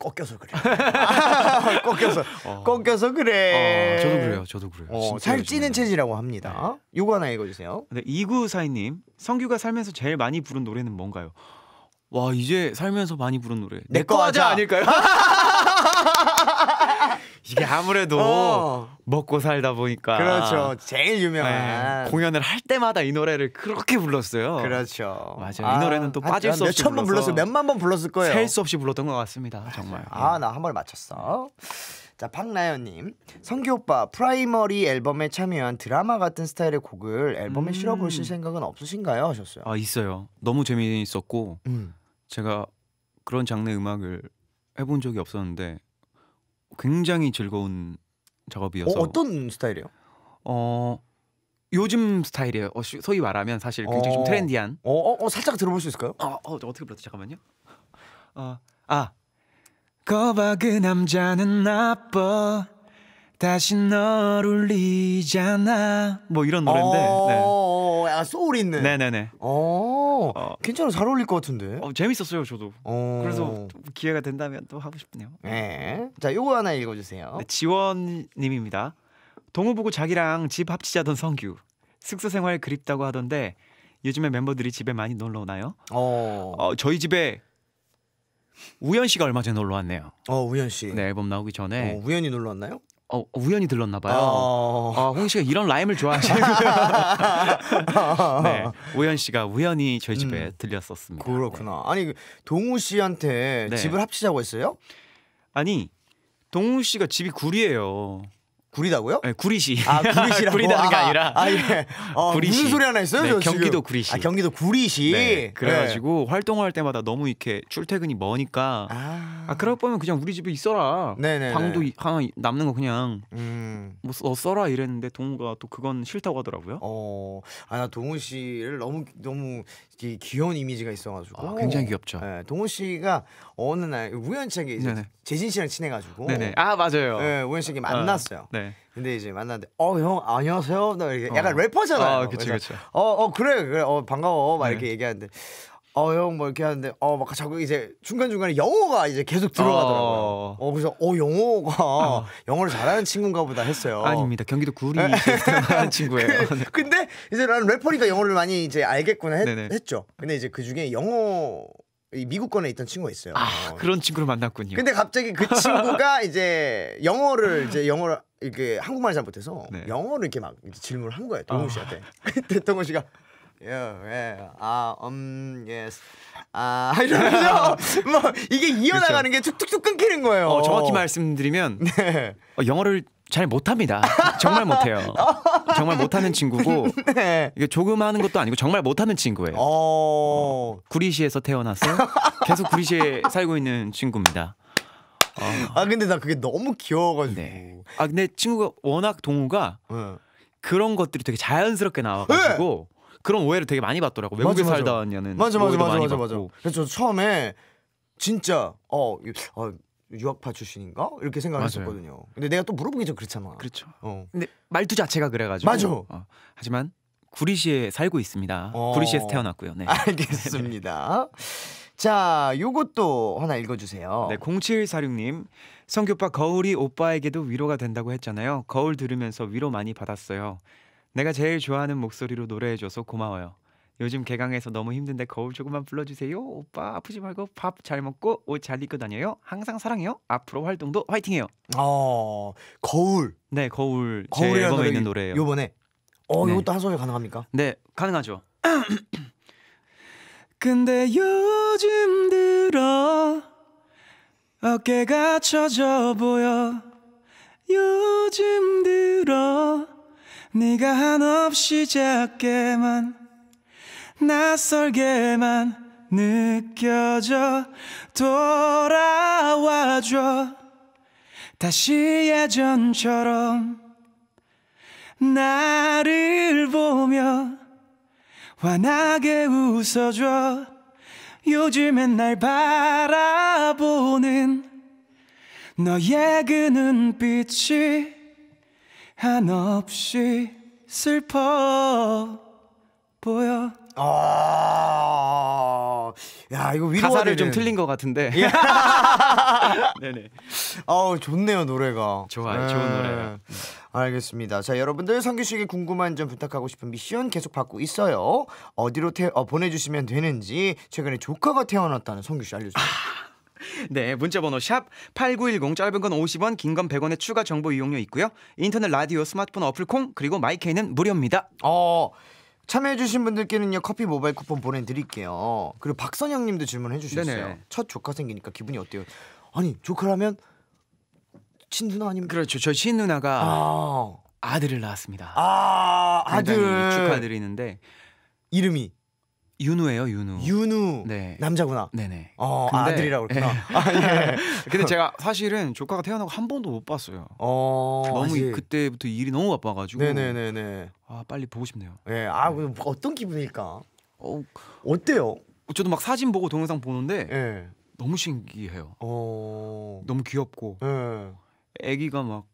꺾여서 그래. 꺾여서 어. 꺾여서 그래. 어, 저도 그래요. 저도 그래요. 어, 살찌는 체질이라고 합니다. 네. 요거 하나 읽어주세요. 네 이구사이님 성규가 살면서 제일 많이 부른 노래는 뭔가요? 와 이제 살면서 많이 부른 노래 내거 하자 아닐까요? 이게 아무래도 어. 먹고 살다 보니까 그렇죠 제일 유명한 네. 공연을 할 때마다 이 노래를 그렇게 불렀어요 그렇죠 맞아요 아, 이 노래는 또 아, 빠질 수 없이 몇천 번 불렀어 몇만 번 불렀을 거예요 셀 수 없이 불렀던 것 같습니다 아, 정말 아 나 한 번 맞췄어 자 박나연님 성규 오빠 프라이머리 앨범에 참여한 드라마 같은 스타일의 곡을 앨범에 음. 실어보실 생각은 없으신가요 하셨어요 아 있어요 너무 재미있었고 음. 제가 그런 장르 음악을 해본 적이 없었는데 굉장히 즐거운 작업이어서 어, 떤스타일이요어 요즘 스타일이에요. 어, 소위 말하면 사실 굉장히 어... 좀 트렌디한. 어, 어, 어, 살짝 들어볼 수 있을까요? 어, 어 어떻게 불렀지? 잠깐만요. 어, 아 거박은 남자는 나빠. 다시 널 울리잖아 뭐 이런 노래인데 어, 네. 어, 어, 아 소울 있는 네네네 어, 괜찮아 잘 어울릴 것 같은데 어, 재밌었어요 저도 오. 그래서 기회가 된다면 또 하고 싶네요 네. 자 요거 하나 읽어주세요 네, 지원님입니다 동호 보고 자기랑 집 합치자던 성규 숙소 생활 그립다고 하던데 요즘에 멤버들이 집에 많이 놀러 오나요? 어, 어 저희 집에 우연 씨가 얼마 전에 놀러 왔네요. 어 우연 씨. 네 앨범 나오기 전에. 어, 우연히 놀러 왔나요? 어, 우연히 들렀나 봐요. 어... 아, 아 홍 씨가 이런 라임을 좋아하시는. 네, 오현 씨가 우연히 저희 집에 음, 들렸었습니다. 그렇구나. 네. 아니 동우 씨한테 네. 집을 합치자고 했어요? 아니 동우 씨가 집이 구리예요. 구리다고요? 네, 구리시. 아, 구리시라고. 구리다는 게 아, 아니라. 아, 예. 어, 구리시. 무슨 소리 하나 있어요? 네, 경기도 구리시. 아, 경기도 구리시. 네, 네. 그래가지고 네. 활동할 때마다 너무 이렇게 출퇴근이 머니까. 아, 아 그럴 거면 그냥 우리 집에 있어라. 네네. 방도 하나 남는 거 그냥 음. 뭐 써, 써라 이랬는데 동우가 또 그건 싫다고 하더라고요. 어, 아나 동우 씨를 너무 너무 귀여운 이미지가 있어가지고. 아, 굉장히 귀엽죠. 네, 동우 씨가 어느 날우연치않게 이제 네네. 재진 씨랑 친해가지고. 네네. 아 맞아요. 네, 우연찮게 만났어요. 어. 네. 근데 이제 만났는데 어 형 안녕하세요. 나 이렇게 어. 약간 어. 래퍼잖아요. 아, 그치, 그치. 어, 어 그래 그래 어 반가워 막 네. 이렇게 얘기하는데 어 형 뭐 이렇게 하는데 어 막 자꾸 이제 중간 중간에 영어가 이제 계속 들어가더라고요. 어. 어, 그래서 어 영어가 어. 영어를 잘하는 친구인가 보다 했어요. 아닙니다. 경기도 구리 네. 하는 친구예요. 그, 네. 근데 이제 나는 래퍼니까 영어를 많이 이제 알겠구나 했, 했죠. 근데 이제 그 중에 영어 미국권에 있던 친구가 있어요. 아, 어. 그런 친구를 만났군요. 근데 갑자기 그 친구가 이제 영어를 이제 영어를 이렇게 한국말 잘 못해서 네. 영어를 이렇게 막 질문을 한 거예요. 동훈 씨한테. 아. 그때 동훈 씨가 예, 예, 아, 음, 예스. 아, 이러면서 뭐 이게 이어나가는 그렇죠. 게 툭툭툭 끊기는 거예요. 어, 정확히 말씀드리면 네. 어, 영어를 잘 못합니다. 정말 못해요. 정말 못하는 친구고 네. 이게 조금 하는 것도 아니고 정말 못하는 친구예요. 어. 어... 구리시에서 태어났어요 계속 구리시에 살고 있는 친구입니다. 어... 아 근데 나 그게 너무 귀여워가지고. 네. 아 근데 친구가 워낙 동우가 네. 그런 것들이 되게 자연스럽게 나와가지고 네. 그런 오해를 되게 많이 받더라고. 외국에 맞아, 살다 왔냐는 맞아 맞아 맞아 맞아 맞아. 그래서 처음에 진짜 어, 어 유학파 출신인가 이렇게 생각했었거든요. 근데 내가 또 물어보기 좀 그렇잖아. 그렇죠. 어. 근데 말투 자체가 그래가지고. 맞아. 어. 하지만 구리시에 살고 있습니다. 어. 구리시에서 태어났고요. 네. 알겠습니다. 자, 요것도 하나 읽어주세요. 네, 0746님. 성규오빠 거울이 오빠에게도 위로가 된다고 했잖아요. 거울 들으면서 위로 많이 받았어요. 내가 제일 좋아하는 목소리로 노래해줘서 고마워요. 요즘 개강해서 너무 힘든데 거울 조금만 불러주세요. 오빠 아프지 말고 밥 잘 먹고 옷 잘 입고 다녀요. 항상 사랑해요. 앞으로 활동도 화이팅해요. 어 거울. 네 거울. 거울이 앨범에 있는 노래예요. 요번에. 어 네. 이것도 한 소절 가능합니까? 네 가능하죠. 근데 요즘 들어 어깨가 처져 보여 요즘 들어 네가 한없이 작게만 낯설게만 느껴져 돌아와줘 다시 예전처럼 나를 보며 환하게 웃어줘 요즘엔 날 바라보는 너의 그 눈빛이 한없이 슬퍼 보여 아, 야 이거 위로가 가사를 되는. 좀 틀린 것 같은데. 예. 네네. 아우 좋네요 노래가. 좋아요, 네. 좋은 노래 알겠습니다. 자 여러분들 성규 씨에게 궁금한 점 부탁하고 싶은 미션 계속 받고 있어요. 어디로 태, 어, 보내주시면 되는지 최근에 조카가 태어났다는 성규 씨 알려주세요. 아, 네, 문자 번호 샵 8910 짧은 건 50원, 긴 건 100원의 추가 정보 이용료 있고요. 인터넷 라디오 스마트폰 어플 콩 그리고 마이케이는 무료입니다. 어, 참여해주신 분들께는요 커피 모바일 쿠폰 보내드릴게요. 그리고 박선영님도 질문해 주셨어요. 첫 조카 생기니까 기분이 어때요? 아니 조카라면 친누나 아니면 그렇죠. 저 친누나가 아. 아들을 낳았습니다. 아 아들 축하드리는데 이름이 윤우예요, 윤우. 윤우. 네. 남자구나. 네네. 어, 근데, 아들이라고 그랬구나. 네. 아, 예. 근데 제가 사실은 조카가 태어나고 한 번도 못 봤어요. 어, 너무 아직. 그때부터 일이 너무 바빠가지고. 네네네네. 아 빨리 보고 싶네요. 예. 아 뭐 네. 어떤 기분일까? 어, 어때요? 저도 막 사진 보고 동영상 보는데 네. 너무 신기해요. 어... 너무 귀엽고. 네. 예. 아기가 막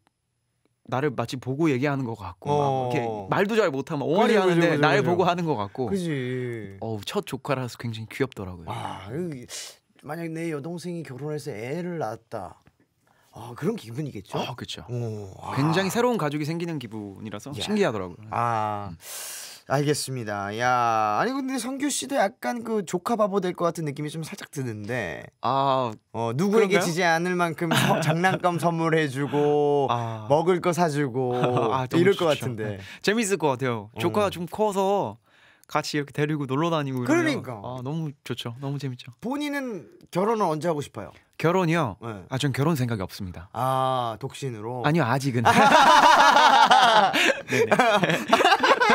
나를 마치 보고 얘기하는 것 같고 어. 이렇게 말도 잘 못하면 옹알이 하는데 나를 보고 하는 것 같고 그지 어우 첫 조카라서 굉장히 귀엽더라고요 아 그 만약 내 여동생이 결혼해서 애를 낳았다 아 그런 기분이겠죠 아 그렇죠 오, 아. 굉장히 새로운 가족이 생기는 기분이라서 예. 신기하더라고요 아 음. 알겠습니다. 야, 아니 근데 성규 씨도 약간 그 조카 바보 될 것 같은 느낌이 좀 살짝 드는데. 아, 어 누구에게 그런가요? 지지 않을 만큼 서, 장난감 선물해주고 아... 먹을 거 사주고 아, 이럴 것 같은데. 네. 재밌을 것 같아요. 조카 가좀 어. 커서 같이 이렇게 데리고 놀러 다니고 그러니까 아, 너무 좋죠. 너무 재밌죠. 본인은 결혼을 언제 하고 싶어요? 결혼이요? 네. 아, 전 결혼 생각이 없습니다. 아, 독신으로? 아니요, 아직은. 네네.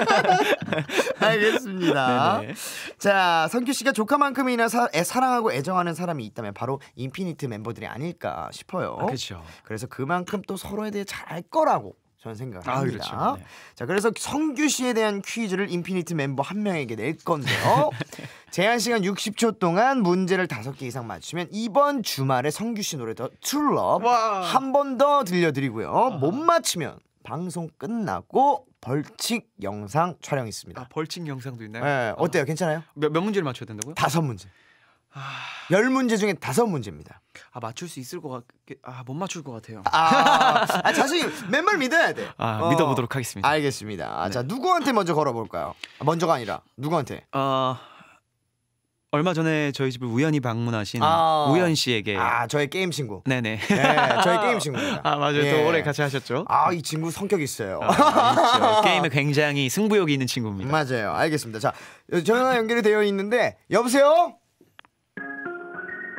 알겠습니다. 네네. 자, 성규 씨가 조카만큼이나 사, 애, 사랑하고 애정하는 사람이 있다면 바로 인피니트 멤버들이 아닐까 싶어요. 아, 그렇죠. 그래서 그만큼 또 서로에 대해 잘알 거라고 저는 생각합니다. 아, 그렇죠. 네. 자, 그래서 성규 씨에 대한 퀴즈를 인피니트 멤버 한 명에게 낼 건데요. 제한 시간 60초 동안 문제를 5개 이상 맞추면 이번 주말에 성규 씨 노래 더 툴럽 한번 더 들려드리고요. 아. 못 맞추면 방송 끝나고 벌칙 영상 촬영 있습니다. 아, 벌칙 영상도 있나요? 네, 어때요? 아. 괜찮아요? 몇, 몇 문제를 맞춰야 된다고요? 다섯 문제. 아. 열 문제 중에 다섯 문제입니다. 아 맞출 수 있을 것 같게 아못 맞출 것 같아요. 아, 아 자신 맨발 믿어야 돼. 아 어. 믿어보도록 하겠습니다. 알겠습니다. 아, 네. 자 누구한테 먼저 걸어볼까요? 아, 먼저가 아니라 누구한테? 어 얼마 전에 저희 집을 우연히 방문하신 아, 우연 씨에게 아 저의 게임 친구 네네 네, 저의 게임 친구 입니다아 맞아요 예. 또 오래 같이 하셨죠 아 이 친구 성격 있어요 아, 게임에 굉장히 승부욕이 있는 친구입니다 맞아요 알겠습니다 자 전화 연결이 되어 있는데 여보세요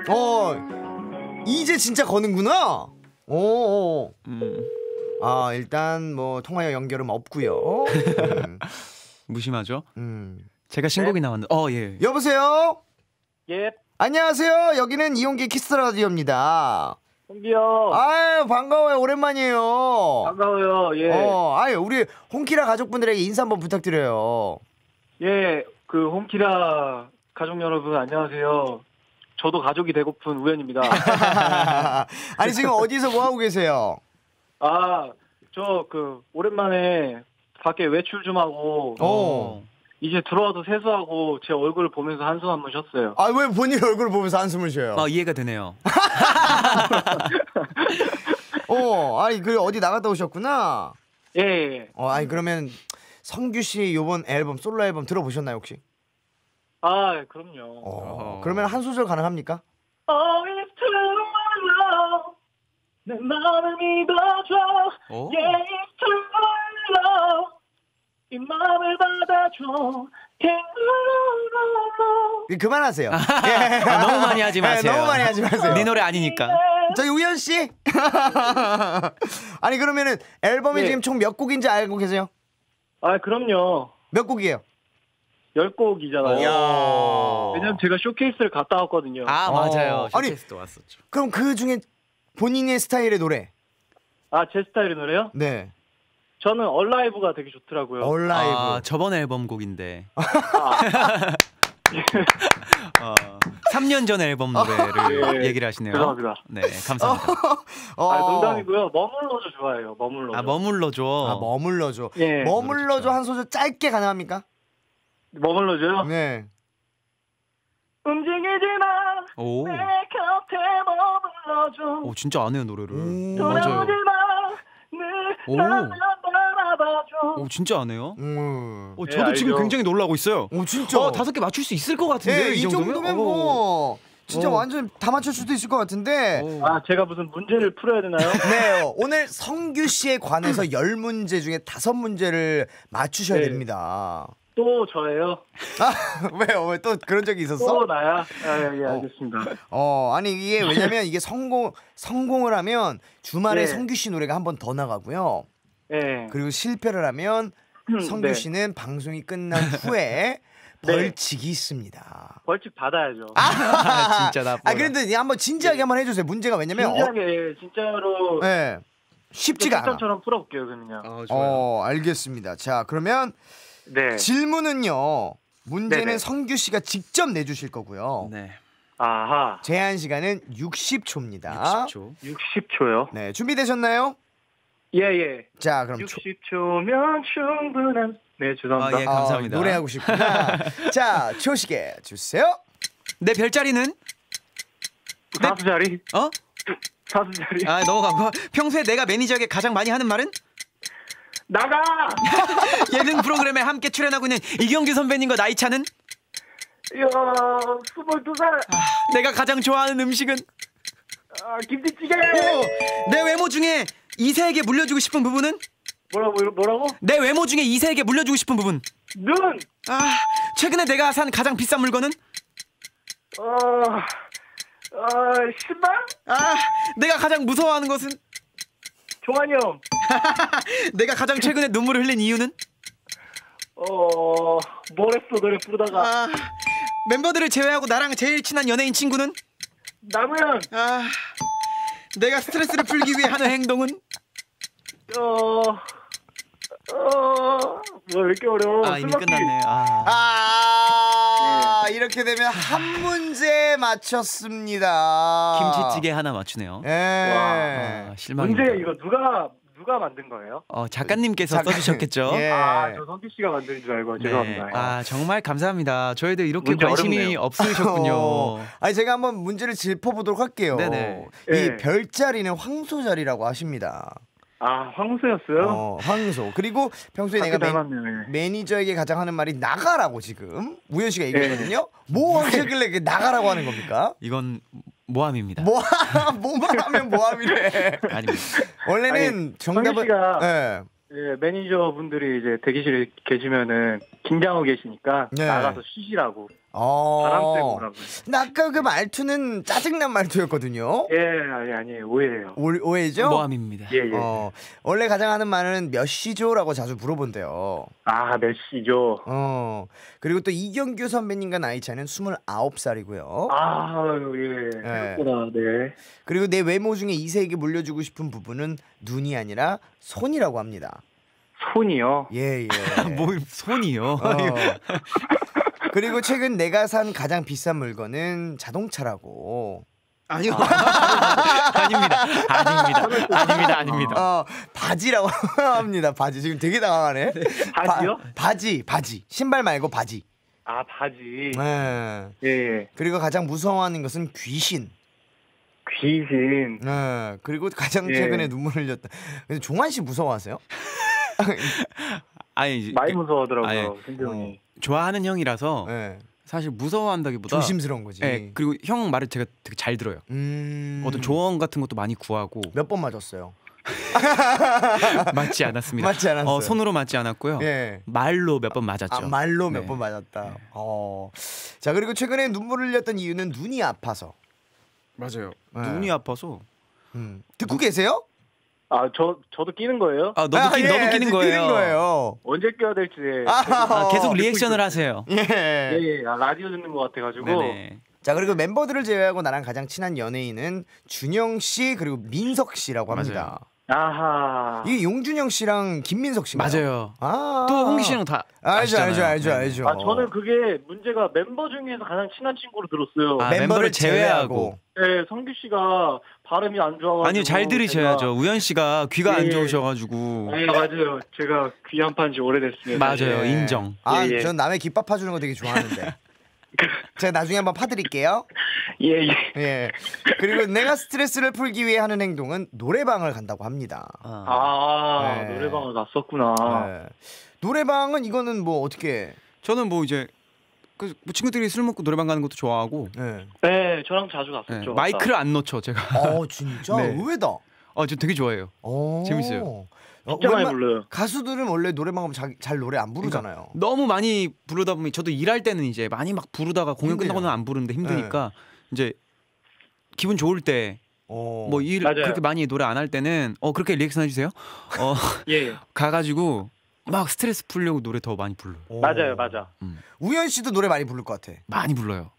어 이제 진짜 거는구나. 오. 어, 어, 어. 음. 아 일단 뭐 통화와 연결은 없고요. 음. 무심하죠. 음. 제가 신곡이 네. 나왔는데. 어 예. 여보세요. 예. 안녕하세요. 여기는 이용기 키스 라디오입니다. 홍기요. 아 반가워요. 오랜만이에요. 반가워요. 예. 어, 아유 우리 홍키라 가족분들에게 인사 한번 부탁드려요. 예, 그 홍키라 가족 여러분 안녕하세요. 저도 가족이 되고픈 우연입니다. 아니 지금 어디서 뭐 하고 계세요? 아, 저 그 오랜만에 밖에 외출 좀 하고 오. 이제 들어와도 세수하고 제 얼굴을 보면서 한숨 한번 쉬었어요. 아, 왜 본인 얼굴을 보면서 한숨을 쉬어요? 아, 이해가 되네요. 어, 아니 그 어디 나갔다 오셨구나. 예. 예. 예. 어, 아니 그러면 성규 씨 이번 앨범 솔로 앨범 들어보셨나요 혹시? 아, 그럼요. 어, 어 그러면 한 소절 가능합니까? Oh, it's too love. 내 마음을 믿어줘. 오. Yeah, it's too love. 이 마음을 받아줘. 그만하세요. 예. 너무 많이 하지 마세요. 예, 너무 많이 하지 마세요. 네 노래 아니니까. 저희 우현 씨. 아니 그러면은 앨범이 네. 지금 총 몇 곡인지 알고 계세요? 아, 그럼요. 몇 곡이에요? 열곡이잖아요 왜냐면 제가 쇼케이스를 갔다 왔거든요. 아, 맞아요. 어. 쇼케이스도 아니, 왔었죠. 그럼 그 중에 본인의 스타일의 노래? 아, 제 스타일의 노래요? 네. 저는 얼라이브가 되게 좋더라고요. 얼라이브. 아, 저번 앨범 곡인데. 아. 어, 3년 전 앨범 노래를 네. 얘기를 하시네요. 죄송합니다. 네, 감사합니다. 어. 아, 농담이고요. 머물러줘 좋아해요. 머물러줘. 아, 머물러줘. 아, 머물러줘. 예. 머물러줘 한 소절 짧게 가능합니까? 머물러줘요? 네. 움직이지 마. 오. 내 곁에 머물러줘. 오, 진짜 안 해요, 노래를. 오, 맞아요. 오. 오 진짜 안 해요? 음. 어, 저도 예, 지금 굉장히 놀라고 있어요. 오 진짜. 어, 다섯 개 맞출 수 있을 것 같은데 예, 이, 이 정도면, 정도면 뭐 진짜 오. 어. 완전 다 맞출 수도 있을 것 같은데. 오. 어. 아 제가 무슨 문제를 풀어야 되나요? 네 오늘 성규 씨에 관해서 열 문제 중에 다섯 문제를 맞추셔야 네. 됩니다. 또 저예요. 아, 왜요? 왜또 그런 적이 있었어? 또 나야. 아, 예, 예, 어. 알겠습니다. 어, 아니 이게 네. 왜냐면 이게 성공 성공을 하면 주말에 네. 성규 씨 노래가 한 번 더 나가고요. 네. 그리고 실패를 하면 음, 네. 성규 네. 씨는 방송이 끝난 후에 네. 벌칙이 있습니다. 벌칙 받아야죠. 아, 진짜 나쁘다. 아, 그런데 한번 진지하게 한번 해주세요. 문제가 왜냐면 어, 진지하게 어, 진짜로 네. 쉽지가 않아. 처럼 풀어볼게요, 그냥 아, 어, 어, 알겠습니다. 자, 그러면 네. 질문은요. 문제는 네네. 성규 씨가 직접 내주실 거고요. 네. 아하. 제한 시간은 60초입니다. 60초. 60초요? 네. 준비되셨나요? 예, 예. 자, 그럼 60초면 충분한 네, 죄송합니다. 아, 예, 감사합니다. 어, 노래하고 싶구나. 자, 초시에 주세요. 내 별자리는 사수자리? 어? 사수자리. 아, 넘어가고. 평소에 내가 매니저에게 가장 많이 하는 말은? 나가! 예능 프로그램에 함께 출연하고 있는 이경규 선배님과 나이 차는? 이야, 22살. 아, 내가 가장 좋아하는 음식은? 아, 김치찌개! 오, 내 외모 중에 이세에게 물려주고 싶은 부분은? 뭐라고, 뭐라고? 내 외모 중에 이세에게 물려주고 싶은 부분. 눈! 아, 최근에 내가 산 가장 비싼 물건은? 어, 어, 신발? 아, 내가 가장 무서워하는 것은? 종환이 형. 내가 가장 최근에 눈물을 흘린 이유는? 어, 뭘 했어 노래 부르다가. 아, 멤버들을 제외하고 나랑 제일 친한 연예인 친구는? 남우현. 아, 내가 스트레스를 풀기 위해 하는 행동은? 어. 어, 뭐왜 이렇게 어려워? 아, 이미 끝났네. 아. 아. 이렇게 되면 아. 한 문제 맞췄습니다. 김치찌개 하나 맞추네요. 예. 와, 실망. 문제 이거 누가 누가 만든 거예요? 어, 작가님께서 작가- 써주셨겠죠? 예. 아, 저성기 씨가 만든 줄 알고 네. 죄송합니다. 네. 아 정말 감사합니다. 저희도 이렇게 관심이 어렵네요. 없으셨군요. 어, 아니 제가 한번 문제를 짚어보도록 할게요. 네네. 이 예. 별자리는 황소자리라고 하십니다. 아 황소였어요. 어, 황소. 그리고 평소에 내가 닮았네요, 예. 매니저에게 가장 하는 말이 나가라고 지금 우현 씨가 예. 얘기했거든요. 예. 뭐 네. 하길래 나가라고 하는 겁니까? 이건 모함입니다. 모함 뭐만 하면 모함이래. 아닙니다. 원래는 아니, 정답은 씨가 예. 예, 매니저분들이 이제 대기실에 계시면은 긴장하고 계시니까 예. 나가서 쉬시라고. 어. 바람쐬고라고. 나 아까 그 말투는 짜증난 말투였거든요. 예, 아니 아니 오해예요. 오, 오해죠? 모함입니다. 예, 예. 어, 원래 가장 하는 말은 몇 시죠라고 자주 물어본대요. 아, 몇 시죠? 어. 그리고 또 이경규 선배님과 나이 차는 이 29살이고요. 아, 예. 예. 그렇구나. 네. 그리고 내 외모 중에 이세에게 물려주고 싶은 부분은 눈이 아니라 손이라고 합니다. 손이요? 예, 예. 뭐, 손이요? 어. 그리고 최근 내가 산 가장 비싼 물건은 자동차라고. 아니요. 아. 아닙니다. 아닙니다. 아닙니다. 아닙니다. 어, 바지라고 합니다. 바지. 지금 되게 당황하네. 네. 바지요? 바, 지 바지. 신발 말고 바지. 아, 바지. 네. 예, 예. 그리고 가장 무서워하는 것은 귀신. 귀신. 네. 그리고 가장 예. 최근에 예. 눈물을 흘렸다. 종환 씨 무서워하세요? 아니, 많이 무서워하더라고요. 아니, 어. 좋아하는 형이라서 네. 사실 무서워한다기보다 조심스러운 거지. 네, 그리고 형 말을 제가 되게 잘 들어요. 음... 어떤 조언 같은 것도 많이 구하고 몇 번 맞았어요. 맞지 않았습니다. 맞지 않았어요. 어, 손으로 맞지 않았고요. 예. 말로 몇 번 맞았죠. 아, 말로 네. 몇번 맞았다. 네. 어. 자 그리고 최근에 눈물을 흘렸던 이유는 눈이 아파서. 맞아요. 네. 눈이 아파서. 음. 듣고 누... 계세요? 아, 저, 저도 끼는 거예요? 아, 너도, 아, 끼, 예, 너도 끼는, 예, 거예요. 끼는 거예요. 언제 껴야 될지. 아, 아, 아 어. 계속 리액션을 하세요. 예. 예, 예. 아, 라디오 듣는 것 같아가지고. 네네. 자 그리고 멤버들을 제외하고 나랑 가장 친한 연예인은 준영 씨 그리고 민석 씨라고 합니다. 맞아요. 아하. 이게 용준영 씨랑 김민석 씨 맞아요. 아. 또 홍기 씨랑 다 알죠, 아시잖아요. 알죠, 알죠, 알죠. 아 저는 그게 문제가 멤버 중에서 가장 친한 친구로 들었어요. 아, 멤버를 제외하고. 네, 성규 씨가 발음이 안 좋아가지고 아니 잘 들으셔야죠. 제가... 우현 씨가 귀가 예, 안 좋으셔가지고. 아 맞아요. 제가 귀안판지 오래됐습니다. 맞아요. 예. 인정. 아, 예, 전 예. 남의 귀 파파주는 거 되게 좋아하는데. 제가 나중에 한번 파드릴게요. 예, 예. 예. 그리고 내가 스트레스를 풀기 위해 하는 행동은 노래방을 간다고 합니다. 아, 아 예. 노래방을 갔었구나. 네. 노래방은 이거는 뭐 어떻게? 저는 뭐 이제 그 뭐 친구들이 술 먹고 노래방 가는 것도 좋아하고. 네. 네, 저랑 자주 갔었죠. 네. 마이크를 안 넣죠, 제가. 어, 진짜 네. 의외다. 아, 저 되게 좋아해요. 오. 어. 재밌어요. 진짜 많이 불러요. 가수들은 원래 노래방 가면 자, 잘 노래 안 부르잖아요. 그러니까 너무 많이 부르다 보면 저도 일할 때는 이제 많이 막 부르다가 공연 힘드요 끝나고는 안 부르는데 힘드니까 네. 이제 기분 좋을 때 어. 뭐일 그렇게 많이 노래 안 할 때는 어 그렇게 리액션 해주세요. 어 예. 예. 가가지고 막 스트레스 풀려고 노래 더 많이 불러요. 맞아요, 맞아. 음. 우현 씨도 노래 많이 부를 것 같아. 많이 불러요.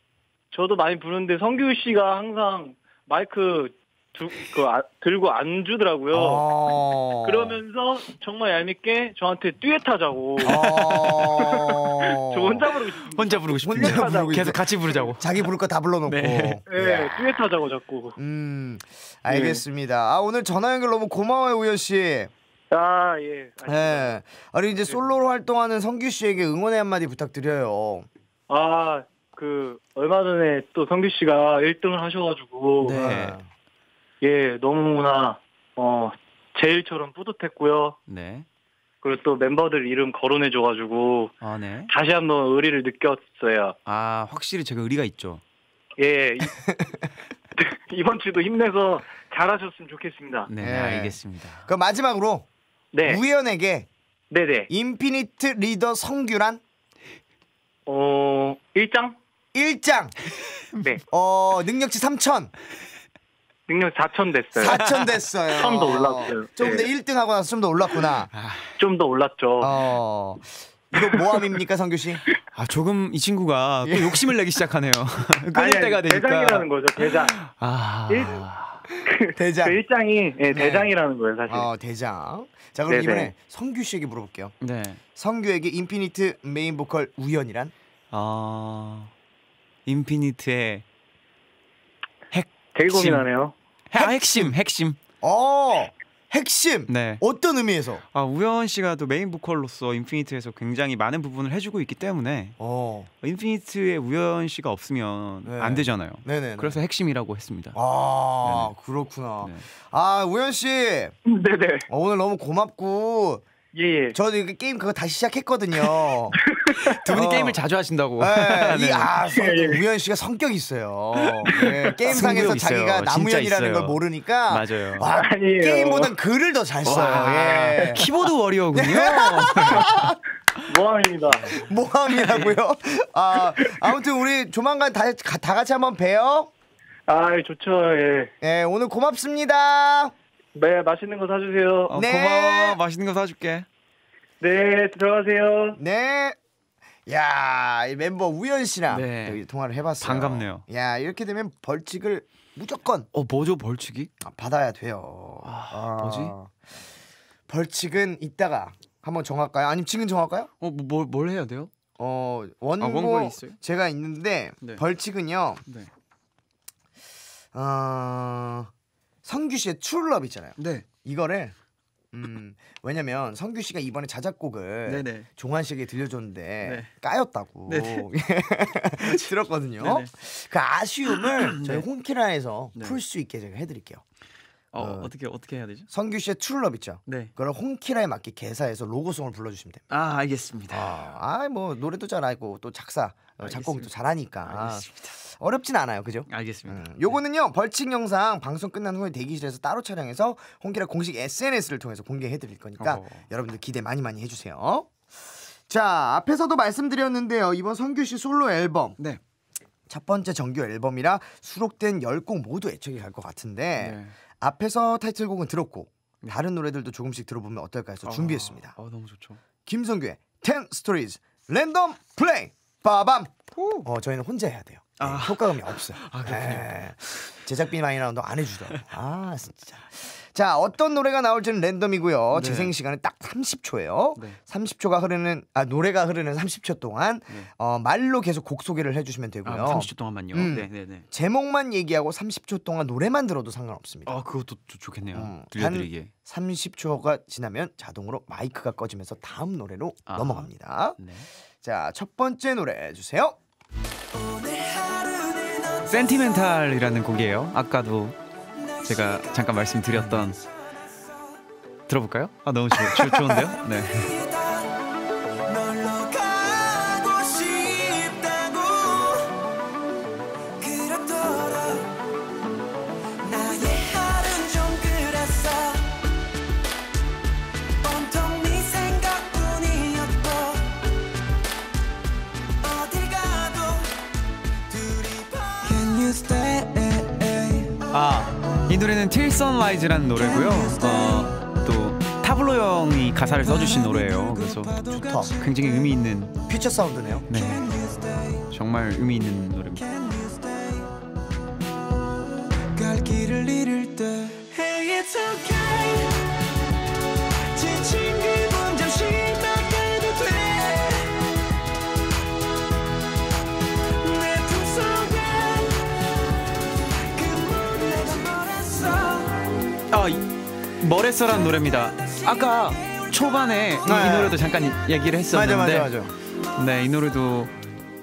저도 많이 부르는데 성규 씨가 항상 마이크 두, 그, 아, 들고 안 주더라고요. 어... 그러면서 정말 얄밉게 저한테 듀엣하자고. 어... 저 혼자 부르고 싶은데. 혼자 부르고 싶은데. 혼자 부르고 계속 같이 부르자고. 자기 부를 거 다 불러놓고. 네. 네, 듀엣하자고 자꾸. 음, 알겠습니다. 네. 아 오늘 전화 연결 너무 고마워요 우현 씨. 아, 예. 알겠습 네. 아니, 이제 네. 솔로로 활동하는 성규 씨에게 응원의 한마디 부탁드려요. 아, 그, 얼마 전에 또 성규 씨가 1등을 하셔가지고. 네. 아, 예, 너무나, 어, 제일처럼 뿌듯했고요. 네. 그리고 또 멤버들 이름 거론해줘가지고. 아, 네. 다시 한번 의리를 느꼈어요. 아, 확실히 제가 의리가 있죠. 예. 이, 이번 주도 힘내서 잘하셨으면 좋겠습니다. 네, 네. 알겠습니다. 그럼 마지막으로 네. 우연에게 네네. 인피니트 리더 성규란 어, 1장? 1장. 네. 어, 능력치 3천. 능력 4천 됐어요. 4천 됐어요. 처더 올랐어요. 조더 네. 1등 하고 나서 좀 더 올랐구나. 아, 좀더 올랐죠. 어. 이거 모함입니까, 성규 씨? 아, 조금 이 친구가 또 욕심을 내기 시작하네요. 끊을 아니, 때가 되니까. 대장이라는 거죠, 대장. 아. 1... 그, 대장. 그 일장이 예, 네, 대장이라는 거예요, 사실. 어, 대장. 자, 그럼 네네. 네. 이번에 성규 씨에게 물어볼게요. 네. 성규에게 인피니트 메인 보컬 우연이란? 아. 어... 인피니트의 핵 되게 고민하네요. 핵... 핵심, 핵심. 어. 핵심 네. 어떤 의미에서? 아 우현 씨가 또 메인 보컬로서 인피니트에서 굉장히 많은 부분을 해주고 있기 때문에 어. 인피니트에 우현 씨가 없으면 네. 안 되잖아요. 네네 그래서 핵심이라고 했습니다. 아 네네. 그렇구나. 네. 아 우현 씨. 네네. 어, 오늘 너무 고맙고. 예. 예. 저는 게임 그거 다시 시작했거든요. 두 분이 어. 게임을 자주 하신다고. 네, 네. 아, 예, 예. 우현 씨가 성격이 있어요. 네, 게임상에서 자기가 남우연이라는걸 모르니까. 맞아요. 와, 게임보단 글을 더 잘 써요. 예. 키보드 워리어군요. 모함입니다. 모함이라고요? 아, 아무튼 우리 조만간 다, 다 같이 한번 봬요. 아, 좋죠. 예. 예, 오늘 고맙습니다. 네, 맛있는 거 사주세요. 어, 네. 고마워. 맛있는 거 사줄게. 네, 들어가세요. 네. 야, 이 멤버 우현 씨랑 네. 여기 통화를 해봤어요. 반갑네요. 야, 이렇게 되면 벌칙을 무조건. 어, 뭐죠 벌칙이? 아, 받아야 돼요. 아, 아. 뭐지? 벌칙은 이따가 한번 정할까요? 아니면 지금 정할까요? 어, 뭐, 뭘 해야 돼요? 어, 원고 아, 뭐 제가 있는데 네. 벌칙은요. 네. 어, 성규 씨의 트롤럽 있잖아요. 네. 이거를 음, 왜냐면 성규 씨가 이번에 자작곡을 네네. 종환 씨에게 들려줬는데 네. 까였다고 그렇죠. 들었거든요. 네네. 그 아쉬움을 저희 홍키라에서 네. 네. 풀수 있게 제가 해드릴게요. 어, 어, 어떻게 어떻게 해야 되죠? 성규 씨의 툴럽 있죠. 네. 그걸 홍키라에 맞게 개사해서 로고송을 불러주시면 됩니다. 아 알겠습니다. 아뭐 노래도 잘 알고 또 작사 어, 작곡도 잘하니까. 알겠습니다. 어렵진 않아요. 그죠? 알겠습니다. 음, 요거는요. 벌칙 영상 방송 끝난 후에 대기실에서 따로 촬영해서 홍기라 공식 SNS를 통해서 공개해 드릴 거니까 어 여러분들 기대 많이 많이 해 주세요. 자, 앞에서도 말씀드렸는데요. 이번 성규 씨 솔로 앨범. 네. 첫 번째 정규 앨범이라 수록된 10곡 모두 애착이 갈 것 같은데 네. 앞에서 타이틀곡은 들었고 네. 다른 노래들도 조금씩 들어보면 어떨까 해서 아, 준비했습니다. 아, 너무 좋죠. 김성규의 10 Stories 랜덤 플레이 빠밤. 오. 어 저희는 혼자 해야 돼요. 아. 네, 효과감이 없어요. 아, 네. 제작비 많이 나온다고 안 해주더라고. 아 진짜. 자 어떤 노래가 나올지는 랜덤이고요. 네. 재생 시간은 딱 30초예요. 네. 30초가 흐르는 아 노래가 흐르는 30초 동안 네. 어, 말로 계속 곡 소개를 해주시면 되고요. 아, 30초 동안만요. 음, 네네네. 네, 제목만 얘기하고 30초 동안 노래만 들어도 상관없습니다. 아 그것도 좋겠네요. 음, 들려드리게. 30초가 지나면 자동으로 마이크가 꺼지면서 다음 노래로 아. 넘어갑니다. 자 첫 번째 노래 주세요. 센티멘탈이라는 곡이에요. 아까도 제가 잠깐 말씀드렸던 들어볼까요? 아 너무 좋, 좋, 좋은데요? 네. 선라이즈라는 노래고요. 어, 또 타블로 형이 가사를 써주신 노래예요. 그래서 좋다. 굉장히 의미 있는 퓨처 사운드네요. 네, 정말 의미 있는 노래입니다. 갈 길을 잃을 때 hey, 머레서란 노래입니다. 아까 초반에 네. 이, 노래도 잠깐 얘기를 했었는데 맞아 맞아 맞아. 네, 이 노래도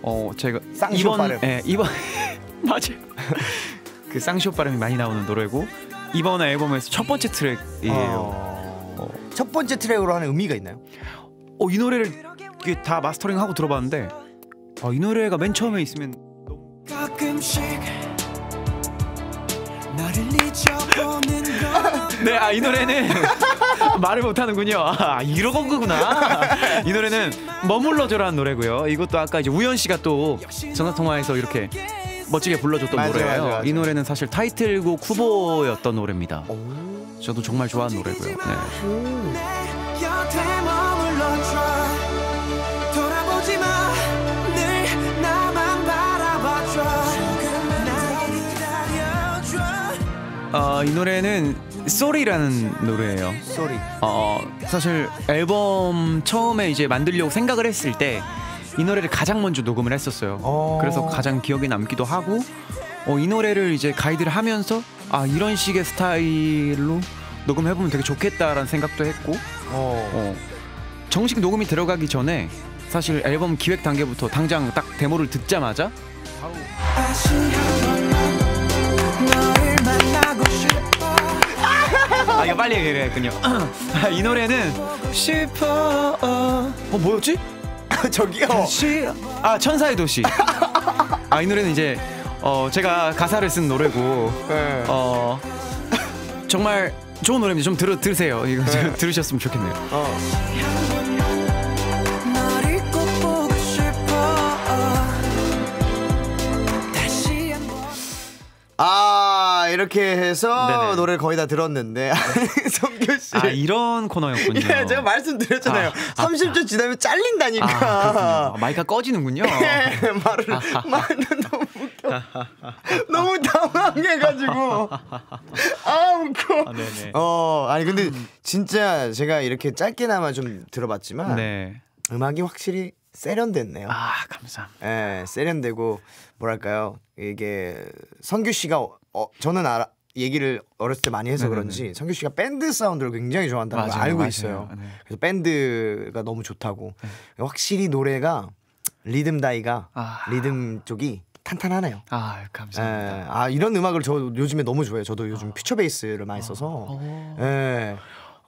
어 제가 쌍시오 이번 발음. 네, 예, 이번 맞아그쌍시 발음이 많이 나오는 노래고 이번 앨범에서 첫 번째 트랙이에요. 어... 어. 첫 번째 트랙으로 하는 의미가 있나요? 어, 이 노래를 다 마스터링 하고 들어봤는데 어, 이 노래가 맨 처음에 있으면 너무... 아, 네, 아, 이 노래는 말을 못하는군요. 아, 이러건 거구나. 이 노래는 머물러줘라는 노래고요. 이것도 아까 이제 우연 씨가 또 전화 통화에서 이렇게 멋지게 불러줬던 맞아, 노래예요. 맞아, 맞아. 이 노래는 사실 타이틀곡 후보였던 노래입니다. 저도 정말 좋아하는 노래고요. 네. 어, 이 노래는 쏘리라는 노래예요. 쏘리. 어, 어, 사실 앨범 처음에 이제 만들려고 생각을 했을 때 이 노래를 가장 먼저 녹음을 했었어요. 오. 어. 그래서 가장 기억에 남기도 하고 어, 이 노래를 이제 가이드를 하면서 아 이런 식의 스타일로 녹음해보면 되게 좋겠다라는 생각도 했고 어. 어, 정식 녹음이 들어가기 전에 사실 앨범 기획 단계부터 당장 딱 데모를 듣자마자 바로. 아 이거 빨리 얘기했군요. 를이 노래는 슈퍼 어, 어 뭐였지? 저기요. 아 천사의 도시. 아이 노래는 이제 어 제가 가사를 쓴 노래고 네. 어 정말 좋은 노래입니다. 좀 들어 들으세요. 이거 네. 들으셨으면 좋겠네요. 어. 아 이렇게 해서 네네. 노래를 거의 다 들었는데 네. 성규 씨. 아 이런 코너였군요. 예, 제가 말씀드렸잖아요. 아, 30초 아, 아, 지나면 잘린다니까. 아, 마이크가 꺼지는군요. 예, 말을 말은 너무 웃겨. 너무 당황해가지고 아 웃고. 아, 어 아니 근데 진짜 제가 이렇게 짧게나마 좀 들어봤지만 네. 음악이 확실히 세련됐네요. 아 감사합니다. 예, 세련되고 뭐랄까요 이게 성규 씨가 어, 저는 알아, 얘기를 어렸을 때 많이 해서 네네네. 네, 그런지 네. 성규 씨가 밴드 사운드를 굉장히 좋아한다는 맞아요, 걸 알고 맞아요. 있어요. 네. 그래서 밴드가 너무 좋다고 네. 확실히 노래가 리듬 다이가 아... 리듬 쪽이 탄탄하네요. 아 감사합니다. 에, 예, 아 이런 음악을 저 요즘에 너무 좋아해요. 저도 요즘 어... 아. 퓨처 베이스를 많이 써서. 어... 에, 예.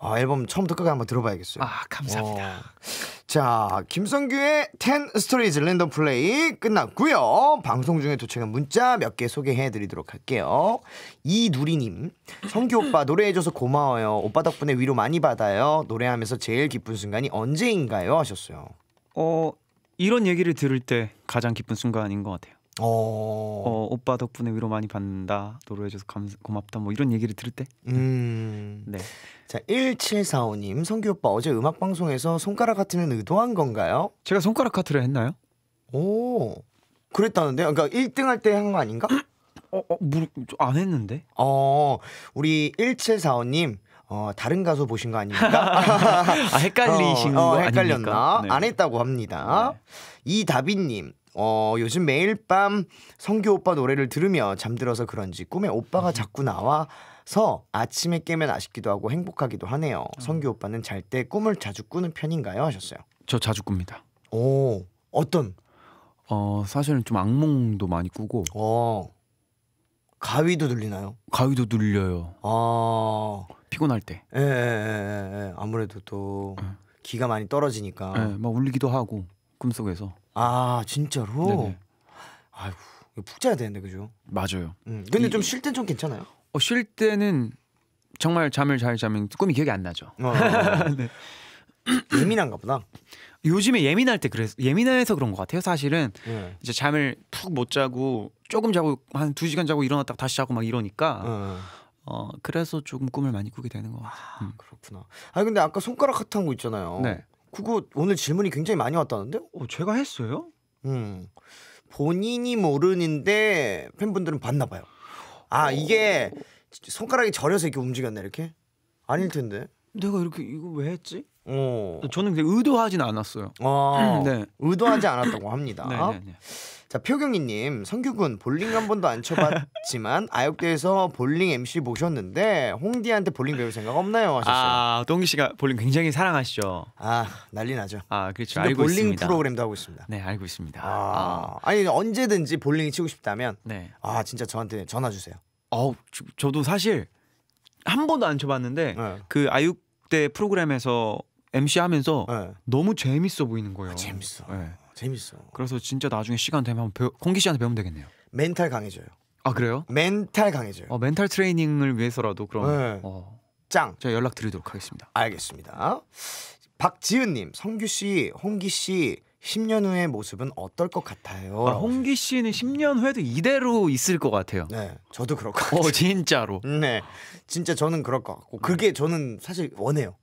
아, 앨범 처음부터 끝까지 한번 들어봐야겠어요. 아, 감사합니다. 어. 자, 김성규의 10 스토리즈 랜덤 플레이 끝났고요. 방송 중에 도착한 문자 몇 개 소개해 드리도록 할게요. 이누리 님. 성규 오빠 노래해 줘서 고마워요. 오빠 덕분에 위로 많이 받아요. 노래하면서 제일 기쁜 순간이 언제인가요? 하셨어요. 어, 이런 얘기를 들을 때 가장 기쁜 순간인 것 같아요. 어... 어... 오빠 덕분에 위로 많이 받는다 노래해줘서 감 고맙다 뭐 이런 얘기를 들을 때 음... 네 자, 1745님, 성규 오빠 어제 음악 방송에서 손가락 하트는 의도한 건가요? 제가 손가락 하트를 했나요? 오. 그랬다는데 그러니까 1등 할 때 한 거 아닌가? 어, 어, 물, 안 했는데? 어, 우리 1745님, 어, 다른 가수 보신 거 아닙니까? 아, 헷갈리신 어, 어, 거 헷갈렸나? 네. 안 했다고 합니다. 네. 이다비님 어, 요즘 매일 밤 성규 오빠 노래를 들으며 잠들어서 그런지 꿈에 오빠가 음. 자꾸 나와 서 아침에 깨면 아쉽기도 하고 행복하기도 하네요. 음. 성규 오빠는 잘 때 꿈을 자주 꾸는 편인가요? 하셨어요. 저 자주 꿉니다. 오 어떤? 어 사실은 좀 악몽도 많이 꾸고. 어 가위도 눌리나요? 가위도 눌려요. 아 피곤할 때. 예, 예, 예, 예. 예. 아무래도 또 예. 기가 많이 떨어지니까. 예, 막 울리기도 하고 꿈속에서. 아 진짜로? 네네. 아이고 푹 자야 되는데 그죠? 맞아요. 음. 근데 좀 쉴 땐 좀 괜찮아요? 어, 쉴 때는 정말 잠을 잘 자면 꿈이 기억이 안 나죠. 어. 네. 예민한가 보다. 요즘에 예민할 때 그래서 예민해서 그런 것 같아요. 사실은 네. 이제 잠을 푹 못 자고 조금 자고 한 두 시간 자고 일어났다가 다시 자고 막 이러니까 어. 어 그래서 조금 꿈을 많이 꾸게 되는 것 같아요. 아, 음. 그렇구나. 아 근데 아까 손가락 핫한 거 있잖아요. 네. 그거 오늘 질문이 굉장히 많이 왔다는데? 어 제가 했어요? 음 본인이 모르는데 팬분들은 봤나 봐요. 아 이게 손가락이 절여서 이렇게 움직였네 이렇게? 아닐 텐데. 내가 이렇게 이거 왜 했지? 어. 저는 근데 의도하진 않았어요. 아, 네. 의도하지 않았다고 합니다. 네, 네, 네. 자 표경이님 성규군 볼링 한 번도 안 쳐봤지만 아역대에서 볼링 MC 모셨는데 홍디한테 볼링 배울 생각 없나요 아, 하셨어요. 아 동기 씨가 볼링 굉장히 사랑하시죠. 아 난리 나죠. 아 그렇죠. 알고 볼링 있습니다. 프로그램도 하고 있습니다. 네 알고 있습니다. 아, 아. 니 언제든지 볼링 치고 싶다면 네. 아 진짜 저한테 전화 주세요. 어 저도 사실 한 번도 안 쳐봤는데 네. 그 아육대 프로그램에서 MC 하면서 네. 너무 재밌어 보이는 거예요. 아, 재밌어. 네. 재밌어. 그래서 진짜 나중에 시간 되면 배우, 공기 씨한테 배우면 되겠네요. 멘탈 강해져요. 아 그래요? 멘탈 강해져요. 어, 멘탈 트레이닝을 위해서라도 그럼 네. 어, 짱. 제가 연락 드리도록 하겠습니다. 알겠습니다. 박지은님, 성규 씨, 홍기 씨. 10년 후의 모습은 어떨 것 같아요? 아, 홍기 씨는 10년 후에도 이대로 있을 것 같아요. 네, 저도 그럴 것 어, 같아요. 어, 진짜로. 네, 진짜 저는 그럴 것 같고 그게 저는 사실 원해요.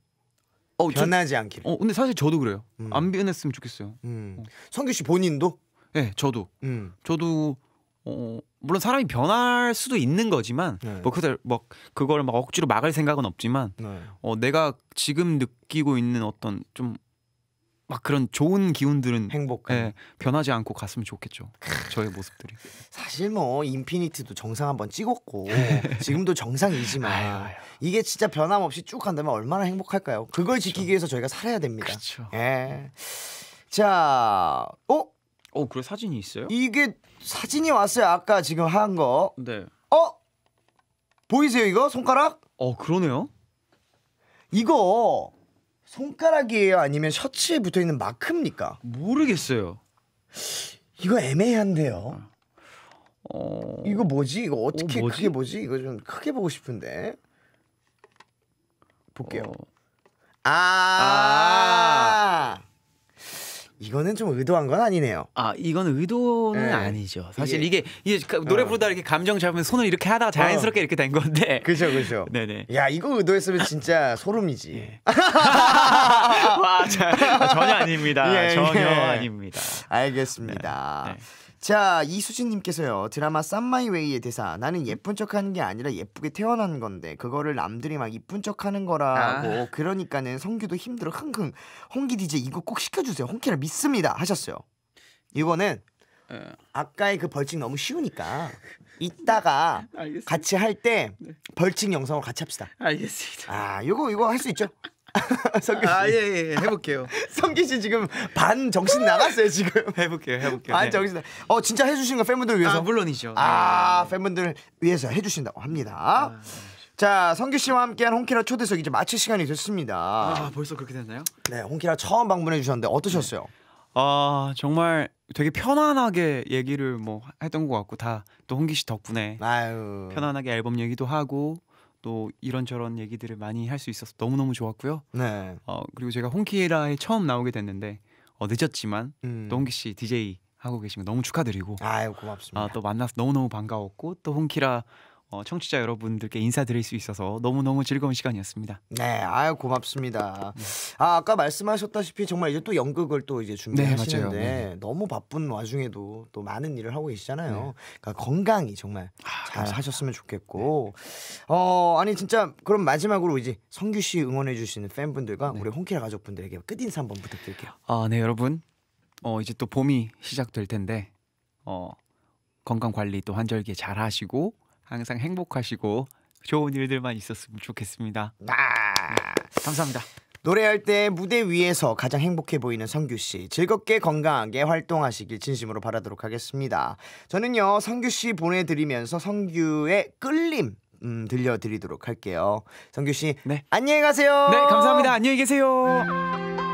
어, 변하지 저, 않기를. 어, 근데 사실 저도 그래요. 음. 안 변했으면 좋겠어요. 음. 어. 성규 씨 본인도? 네, 저도. 음. 저도 어, 물론 사람이 변할 수도 있는 거지만 네. 뭐 그걸 막그거를막 억지로 막을 생각은 없지만 네. 어, 내가 지금 느끼고 있는 어떤 좀막 그런 좋은 기운들은 행복한 예, 변하지 않고 갔으면 좋겠죠. 저의 모습들이. 사실 뭐 인피니티도 정상 한번 찍었고 네. 지금도 정상이지만 아유, 아유. 이게 진짜 변함없이 쭉 간다면 얼마나 행복할까요? 그걸 그렇죠. 지키기 위해서 저희가 살아야 됩니다. 그렇죠. 예. 자, 어? 어, 그래 사진이 있어요? 이게 사진이 왔어요. 아까 지금 한 거. 네. 어? 보이세요 이거 손가락? 어, 그러네요. 이거 손가락이에요? 아니면 셔츠에 붙어 있는 마크입니까? 모르겠어요. 이거 애매한데요. 어. 어... 이거 뭐지? 이거 어떻게 어, 뭐지? 크게 뭐지? 이거 좀 크게 보고 싶은데. 볼게요. 어... 아~, 아~, 이거는 좀 의도한 건 아니네요. 아, 이건 의도는 네. 아니죠. 사실 이게, 이게, 이게 노래 어. 부르다 이렇게 감정 잡으면 손을 이렇게 하다가 자연스럽게 어. 이렇게 된 건데. 그죠, 그죠. 네네. 야, 이거 의도했으면 진짜 소름이지. 예. 와, 자, 전혀 아닙니다. 예, 전혀 예. 아닙니다. 알겠습니다. 네. 네. 자 이수진님께서요 드라마 쌈마이웨이의 대사 나는 예쁜 척하는 게 아니라 예쁘게 태어난 건데 그거를 남들이 막 이쁜 척하는 거라고 아. 그러니까는 성규도 힘들어 흥흥 홍기 디제 이거 꼭 시켜주세요 홍키라 믿습니다 하셨어요 이거는 어. 아까의 그 벌칙 너무 쉬우니까 이따가 같이 할때 네. 벌칙 영상으로 같이 합시다 알겠습니다 아 요거 이거 할 수 있죠 성규 아, 씨. 아, 예, 예, 예. 해볼게요. 성규 씨 지금 반 정신 나갔어요, 지금. 해볼게요, 해볼게요. 반 네. 정신 나. 어, 진짜 해주신 거 팬분들 위해서? 아, 물론이죠. 아, 네. 팬분들 위해서 해주신다고 합니다. 아. 네. 자, 성규 씨와 함께한 홍키라 초대석 이제 마칠 시간이 됐습니다. 아, 벌써 그렇게 됐나요? 네, 홍키라 처음 방문해 주셨는데 어떠셨어요? 네. 아 정말 되게 편안하게 얘기를 뭐 했던 것 같고 다 또 홍기 씨 덕분에 아유. 편안하게 앨범 얘기도 하고 또 이런저런 얘기들을 많이 할 수 있어서 너무너무 좋았고요. 네. 어, 그리고 제가 홍키라에 처음 나오게 됐는데 어, 늦었지만 음. 또 홍키 씨 DJ 하고 계시면 너무 축하드리고 아유 고맙습니다. 아, 또 만나서 너무너무 반가웠고 또 홍키라 어, 청취자 여러분들께 인사드릴 수 있어서 너무너무 즐거운 시간이었습니다. 네, 아유 고맙습니다. 네. 아, 아까 말씀하셨다시피 정말 이제 또 연극을 또 이제 준비하시는데 네, 네, 네. 너무 바쁜 와중에도 또 많은 일을 하고 계시잖아요. 네. 그러니까 건강이 정말 아, 잘사 하셨으면 좋겠고. 어, 아니 진짜 그럼 마지막으로 이제 성규 씨 응원해 주시는 팬분들과 우리 홍키라 가족분들에게 끝인사 한번 부탁드릴게요. 아, 네, 여러분. 어, 이제 또 봄이 시작될 텐데 어, 건강 관리 또 환절기에 잘 하시고 항상 행복하시고 좋은 일들만 있었으면 좋겠습니다. 아~ 네, 감사합니다. 노래할 때 무대 위에서 가장 행복해 보이는 성규 씨 즐겁게 건강하게 활동하시길 진심으로 바라도록 하겠습니다. 저는요 성규 씨 보내드리면서 성규의 끌림 음, 들려드리도록 할게요. 성규 씨, 네. 안녕히 가세요. 네, 감사합니다. 안녕히 계세요.